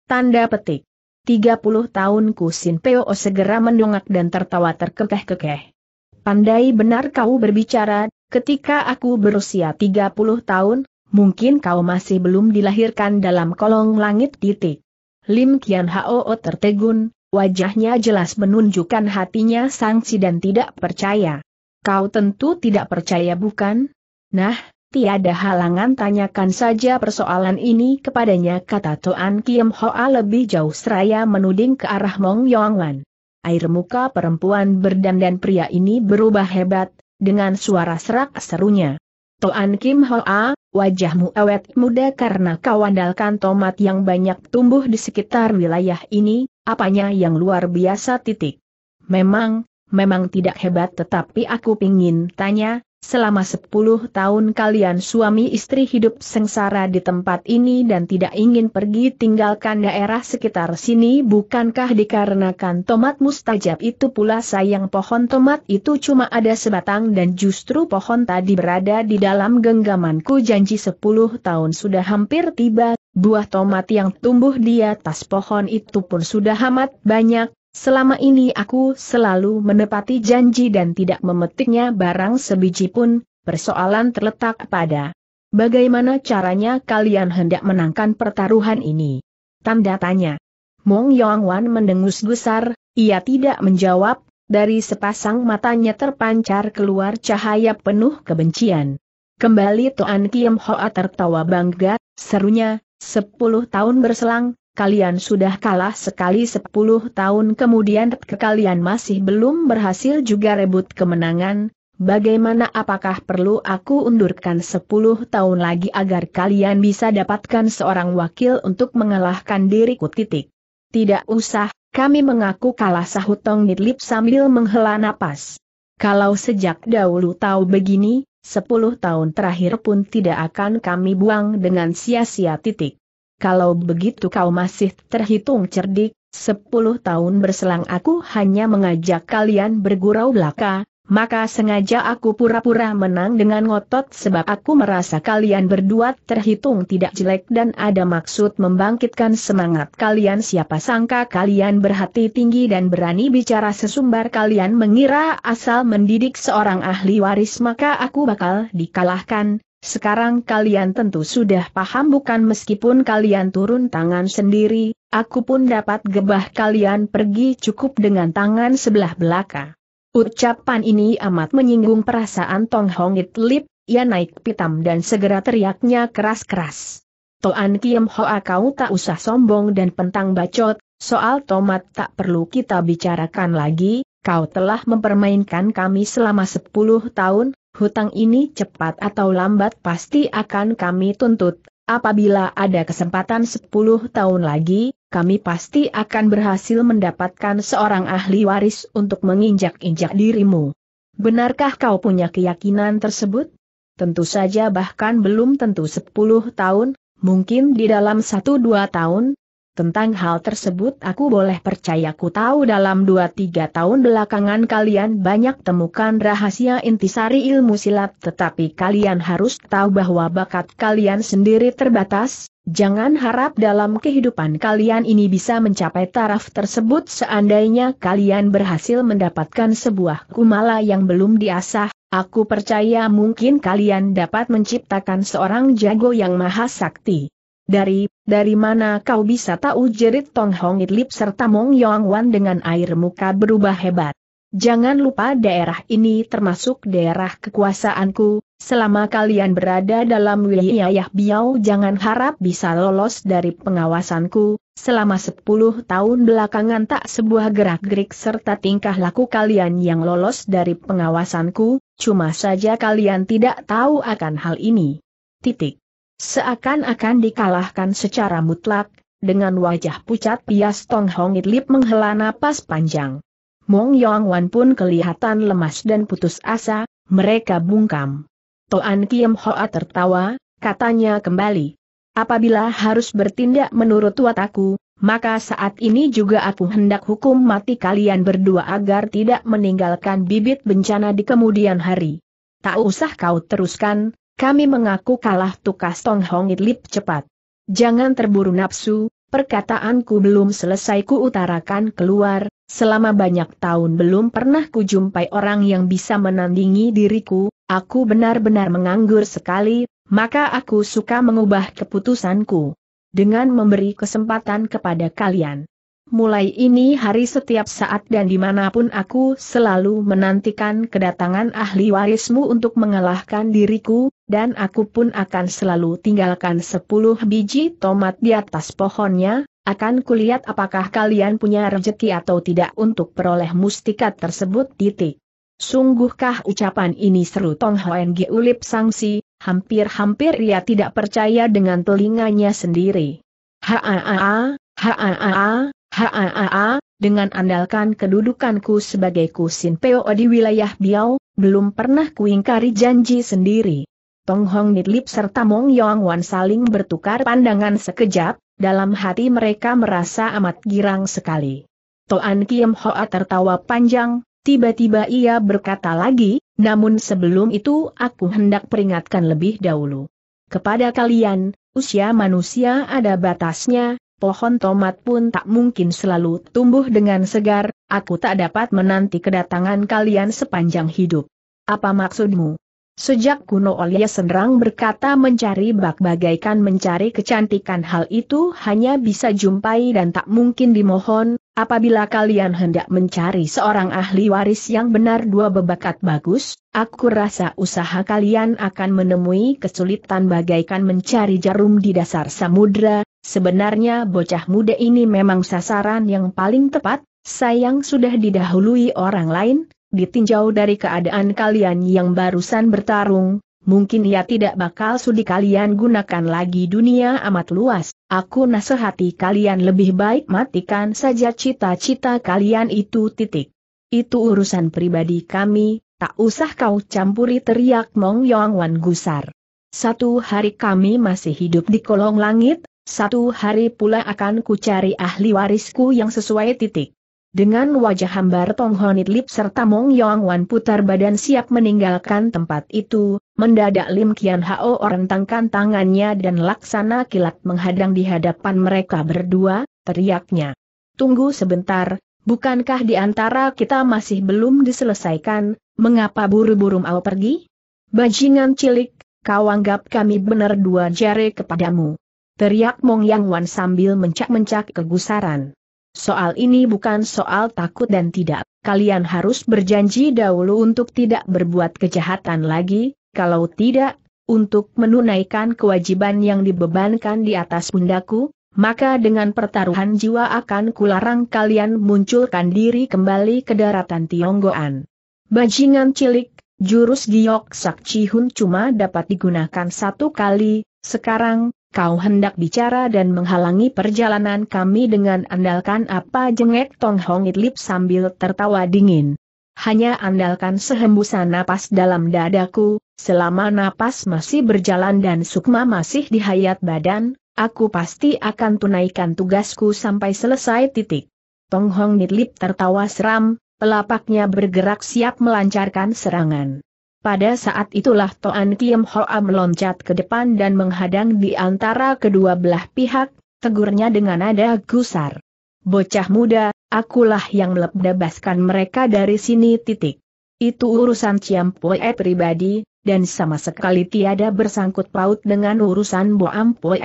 Tanda petik. 30 ku Sin Peo segera mendongak dan tertawa terkekeh-kekeh. Pandai benar kau berbicara, ketika aku berusia 30 tahun, mungkin kau masih belum dilahirkan dalam kolong langit titik. Lim Kian Hao tertegun, wajahnya jelas menunjukkan hatinya sangsi dan tidak percaya. Kau tentu tidak percaya bukan? Nah, tiada halangan tanyakan saja persoalan ini kepadanya kata Toan Kim Hoa lebih jauh seraya menuding ke arah Mong Yongwan. Air muka perempuan berdandan pria ini berubah hebat, dengan suara serak serunya. Toan Kim Hoa, wajahmu awet muda karena kau andalkan tomat yang banyak tumbuh di sekitar wilayah ini, apanya yang luar biasa titik. Memang, memang tidak hebat tetapi aku ingin, tanya, Selama sepuluh tahun kalian suami istri hidup sengsara di tempat ini dan tidak ingin pergi tinggalkan daerah sekitar sini bukankah dikarenakan tomat mustajab itu pula sayang pohon tomat itu cuma ada sebatang dan justru pohon tadi berada di dalam genggamanku janji sepuluh tahun sudah hampir tiba, buah tomat yang tumbuh di atas pohon itu pun sudah amat banyak, Selama ini aku selalu menepati janji dan tidak memetiknya barang sebiji pun, persoalan terletak pada bagaimana caranya kalian hendak menangkan pertaruhan ini. Tanda tanya. Mong Yong Wan mendengus gusar, ia tidak menjawab, dari sepasang matanya terpancar keluar cahaya penuh kebencian. Kembali Toan Kim Hoa tertawa bangga, serunya, sepuluh tahun berselang, kalian sudah kalah sekali sepuluh tahun kemudian ke kalian masih belum berhasil juga rebut kemenangan, Bagaimana apakah perlu aku undurkan 10 tahun lagi agar kalian bisa dapatkan seorang wakil untuk mengalahkan diriku titik. Tidak usah, kami mengaku kalah sahut Tong Nitlip sambil menghela napas. Kalau sejak dahulu tahu begini, 10 tahun terakhir pun tidak akan kami buang dengan sia-sia titik kalau begitu kau masih terhitung cerdik, sepuluh tahun berselang aku hanya mengajak kalian bergurau belaka, maka sengaja aku pura-pura menang dengan ngotot sebab aku merasa kalian berdua terhitung tidak jelek dan ada maksud membangkitkan semangat kalian siapa sangka kalian berhati tinggi dan berani bicara sesumbar kalian mengira asal mendidik seorang ahli waris maka aku bakal dikalahkan, sekarang kalian tentu sudah paham bukan meskipun kalian turun tangan sendiri, aku pun dapat gebah kalian pergi cukup dengan tangan sebelah belaka. Ucapan ini amat menyinggung perasaan Tong Hongit Lip, ia naik pitam dan segera teriaknya keras-keras. Toan Kiem Hoa kau tak usah sombong dan pentang bacot, soal tomat tak perlu kita bicarakan lagi, kau telah mempermainkan kami selama 10 tahun, hutang ini cepat atau lambat pasti akan kami tuntut. Apabila ada kesempatan 10 tahun lagi, kami pasti akan berhasil mendapatkan seorang ahli waris untuk menginjak-injak dirimu. Benarkah kau punya keyakinan tersebut? Tentu saja bahkan belum tentu 10 tahun, mungkin di dalam 1-2 tahun, tentang hal tersebut aku boleh percaya ku tahu dalam 2-3 tahun belakangan kalian banyak temukan rahasia intisari ilmu silat tetapi kalian harus tahu bahwa bakat kalian sendiri terbatas, jangan harap dalam kehidupan kalian ini bisa mencapai taraf tersebut seandainya kalian berhasil mendapatkan sebuah kumala yang belum diasah, aku percaya mungkin kalian dapat menciptakan seorang jago yang maha sakti. Dari, dari mana kau bisa tahu jerit Tong Hong Itlip serta Mong Yong Wan dengan air muka berubah hebat. Jangan lupa daerah ini termasuk daerah kekuasaanku, selama kalian berada dalam wilayah Biau jangan harap bisa lolos dari pengawasanku, selama 10 tahun belakangan tak sebuah gerak-gerik serta tingkah laku kalian yang lolos dari pengawasanku, cuma saja kalian tidak tahu akan hal ini. Titik. Seakan-akan dikalahkan secara mutlak, dengan wajah pucat pias Tong Hong Lip menghela napas panjang. Mong Yong Wan pun kelihatan lemas dan putus asa, mereka bungkam. Toan Kim Hoa tertawa, katanya kembali. Apabila harus bertindak menurut wataku, maka saat ini juga aku hendak hukum mati kalian berdua agar tidak meninggalkan bibit bencana di kemudian hari. Tak usah kau teruskan, kami mengaku kalah tukas Tong Hong Idlip cepat. Jangan terburu nafsu, perkataanku belum selesai ku utarakan keluar, selama banyak tahun belum pernah ku jumpai orang yang bisa menandingi diriku, aku benar-benar menganggur sekali, maka aku suka mengubah keputusanku. Dengan memberi kesempatan kepada kalian. Mulai ini hari setiap saat dan dimanapun aku selalu menantikan kedatangan ahli warismu untuk mengalahkan diriku, dan aku pun akan selalu tinggalkan sepuluh biji tomat di atas pohonnya, akan kulihat apakah kalian punya rezeki atau tidak untuk peroleh mustika tersebut titik. Sungguhkah ucapan ini seru Tong Hoen Gi Ulip Sangsi, hampir-hampir ia tidak percaya dengan telinganya sendiri. Haa, haa, Haa, dengan andalkan kedudukanku sebagai kusin peo di wilayah Biao, belum pernah kuingkari janji sendiri. Tong Hong Nidlip serta Mong Yong Wan saling bertukar pandangan sekejap, dalam hati mereka merasa amat girang sekali. Toan Kim Hoa tertawa panjang, tiba-tiba ia berkata lagi, namun sebelum itu aku hendak peringatkan lebih dahulu. Kepada kalian, usia manusia ada batasnya, pohon tomat pun tak mungkin selalu tumbuh dengan segar, aku tak dapat menanti kedatangan kalian sepanjang hidup. Apa maksudmu? Sejak kuno Olia Senrang berkata mencari bak bagaikan mencari kecantikan hal itu hanya bisa jumpai dan tak mungkin dimohon, apabila kalian hendak mencari seorang ahli waris yang benar dua bebakat bagus, aku rasa usaha kalian akan menemui kesulitan bagaikan mencari jarum di dasar samudra, Sebenarnya bocah muda ini memang sasaran yang paling tepat, sayang sudah didahului orang lain, ditinjau dari keadaan kalian yang barusan bertarung, mungkin ia tidak bakal sudi kalian gunakan lagi dunia amat luas. Aku nasihati kalian lebih baik matikan saja cita-cita kalian itu titik. Itu urusan pribadi kami, tak usah kau campuri teriak Mong Yong Wan gusar. Satu hari kami masih hidup di kolong langit, satu hari pula akan kucari ahli warisku yang sesuai titik. Dengan wajah hambar Tong Honit Lip serta Mong Yong Wan putar badan siap meninggalkan tempat itu, mendadak Lim Kian Hao rentangkan tangannya dan laksana kilat menghadang di hadapan mereka berdua, teriaknya. Tunggu sebentar, bukankah di antara kita masih belum diselesaikan, mengapa buru-buru mau pergi? Bajingan cilik, kau anggap kami benar dua jari kepadamu teriak Mong Yang Wan sambil mencak-mencak kegusaran. Soal ini bukan soal takut dan tidak, kalian harus berjanji dahulu untuk tidak berbuat kejahatan lagi, kalau tidak, untuk menunaikan kewajiban yang dibebankan di atas pundaku, maka dengan pertaruhan jiwa akan kularang kalian munculkan diri kembali ke daratan Tionggoan. Bajingan cilik, jurus giok sakcihun cuma dapat digunakan satu kali, sekarang, kau hendak bicara dan menghalangi perjalanan kami dengan andalkan apa jengek Tong Hong Itlip sambil tertawa dingin. Hanya andalkan sehembusan napas dalam dadaku, selama napas masih berjalan dan sukma masih dihayat badan, aku pasti akan tunaikan tugasku sampai selesai titik. Tong Hong Nitlip tertawa seram, pelapaknya bergerak siap melancarkan serangan. Pada saat itulah Toan Kim Hoa meloncat ke depan dan menghadang di antara kedua belah pihak, tegurnya dengan nada gusar. Bocah muda, akulah yang melepaskan mereka dari sini titik. Itu urusan Ciam Poe pribadi, dan sama sekali tiada bersangkut paut dengan urusan Boam Poe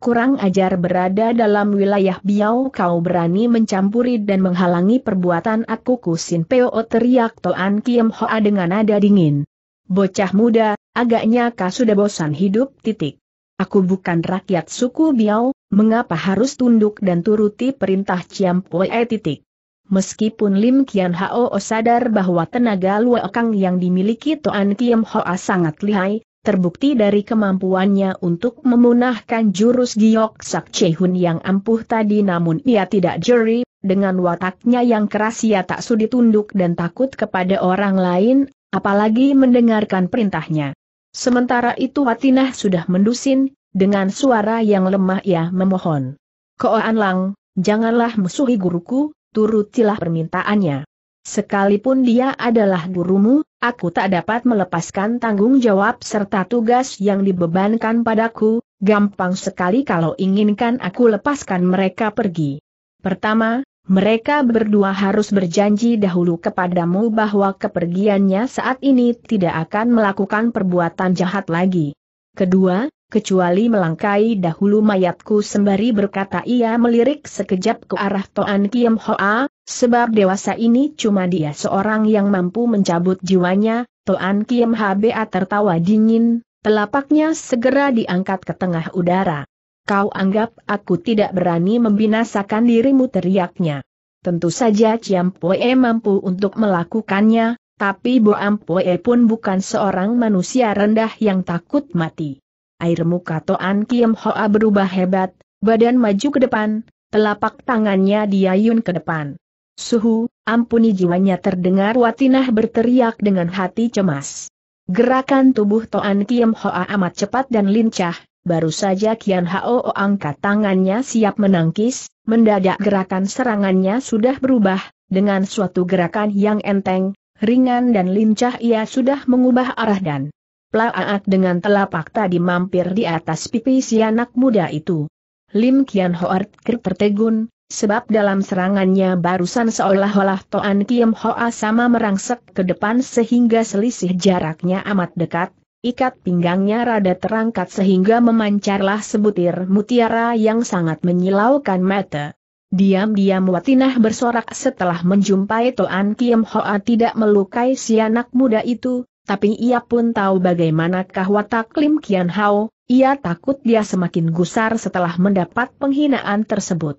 kurang ajar berada dalam wilayah Biau kau berani mencampuri dan menghalangi perbuatan aku Kusin Peo teriak Toan Kiem Hoa dengan nada dingin. Bocah muda, agaknya kau sudah bosan hidup titik. Aku bukan rakyat suku Biau, mengapa harus tunduk dan turuti perintah Ciam Poe titik. Meskipun Lim Kian Hao sadar bahwa tenaga luakang yang dimiliki Toan Kiem Hoa sangat lihai, terbukti dari kemampuannya untuk memunahkan jurus giok sak cehun yang ampuh tadi namun ia tidak jeri, dengan wataknya yang keras ia tak sudi tunduk dan takut kepada orang lain, apalagi mendengarkan perintahnya. Sementara itu Watinah sudah mendusin, dengan suara yang lemah ia memohon. Koan Lang, janganlah musuhi guruku, turutilah permintaannya. Sekalipun dia adalah gurumu, Aku tak dapat melepaskan tanggung jawab serta tugas yang dibebankan padaku, gampang sekali kalau inginkan aku lepaskan mereka pergi. Pertama, mereka berdua harus berjanji dahulu kepadamu bahwa kepergiannya saat ini tidak akan melakukan perbuatan jahat lagi. Kedua, kecuali melangkai dahulu mayatku sembari berkata ia melirik sekejap ke arah Toan Kim Hoa, Sebab dewasa ini cuma dia seorang yang mampu mencabut jiwanya, Toan Kiem Hba tertawa dingin, telapaknya segera diangkat ke tengah udara. Kau anggap aku tidak berani membinasakan dirimu teriaknya. Tentu saja Ciam Poe mampu untuk melakukannya, tapi Bo Ampoe pun bukan seorang manusia rendah yang takut mati. Air muka Toan Kiem Hoa berubah hebat, badan maju ke depan, telapak tangannya diayun ke depan. Suhu, ampuni jiwanya terdengar Watinah berteriak dengan hati cemas. Gerakan tubuh Toan Kiem Hoa amat cepat dan lincah, baru saja Kian Hao angkat tangannya siap menangkis, mendadak gerakan serangannya sudah berubah, dengan suatu gerakan yang enteng, ringan dan lincah ia sudah mengubah arah dan Plaat dengan telapak tadi mampir di atas pipi si anak muda itu. Lim Kian Hoa tertegun, Sebab dalam serangannya barusan seolah-olah Toan Kiem Hoa sama merangsek ke depan sehingga selisih jaraknya amat dekat, ikat pinggangnya rada terangkat sehingga memancarlah sebutir mutiara yang sangat menyilaukan mata. Diam-diam Watinah bersorak setelah menjumpai Toan Kiem Hoa tidak melukai si anak muda itu, tapi ia pun tahu bagaimanakah watak Lim Kian Hao, ia takut dia semakin gusar setelah mendapat penghinaan tersebut.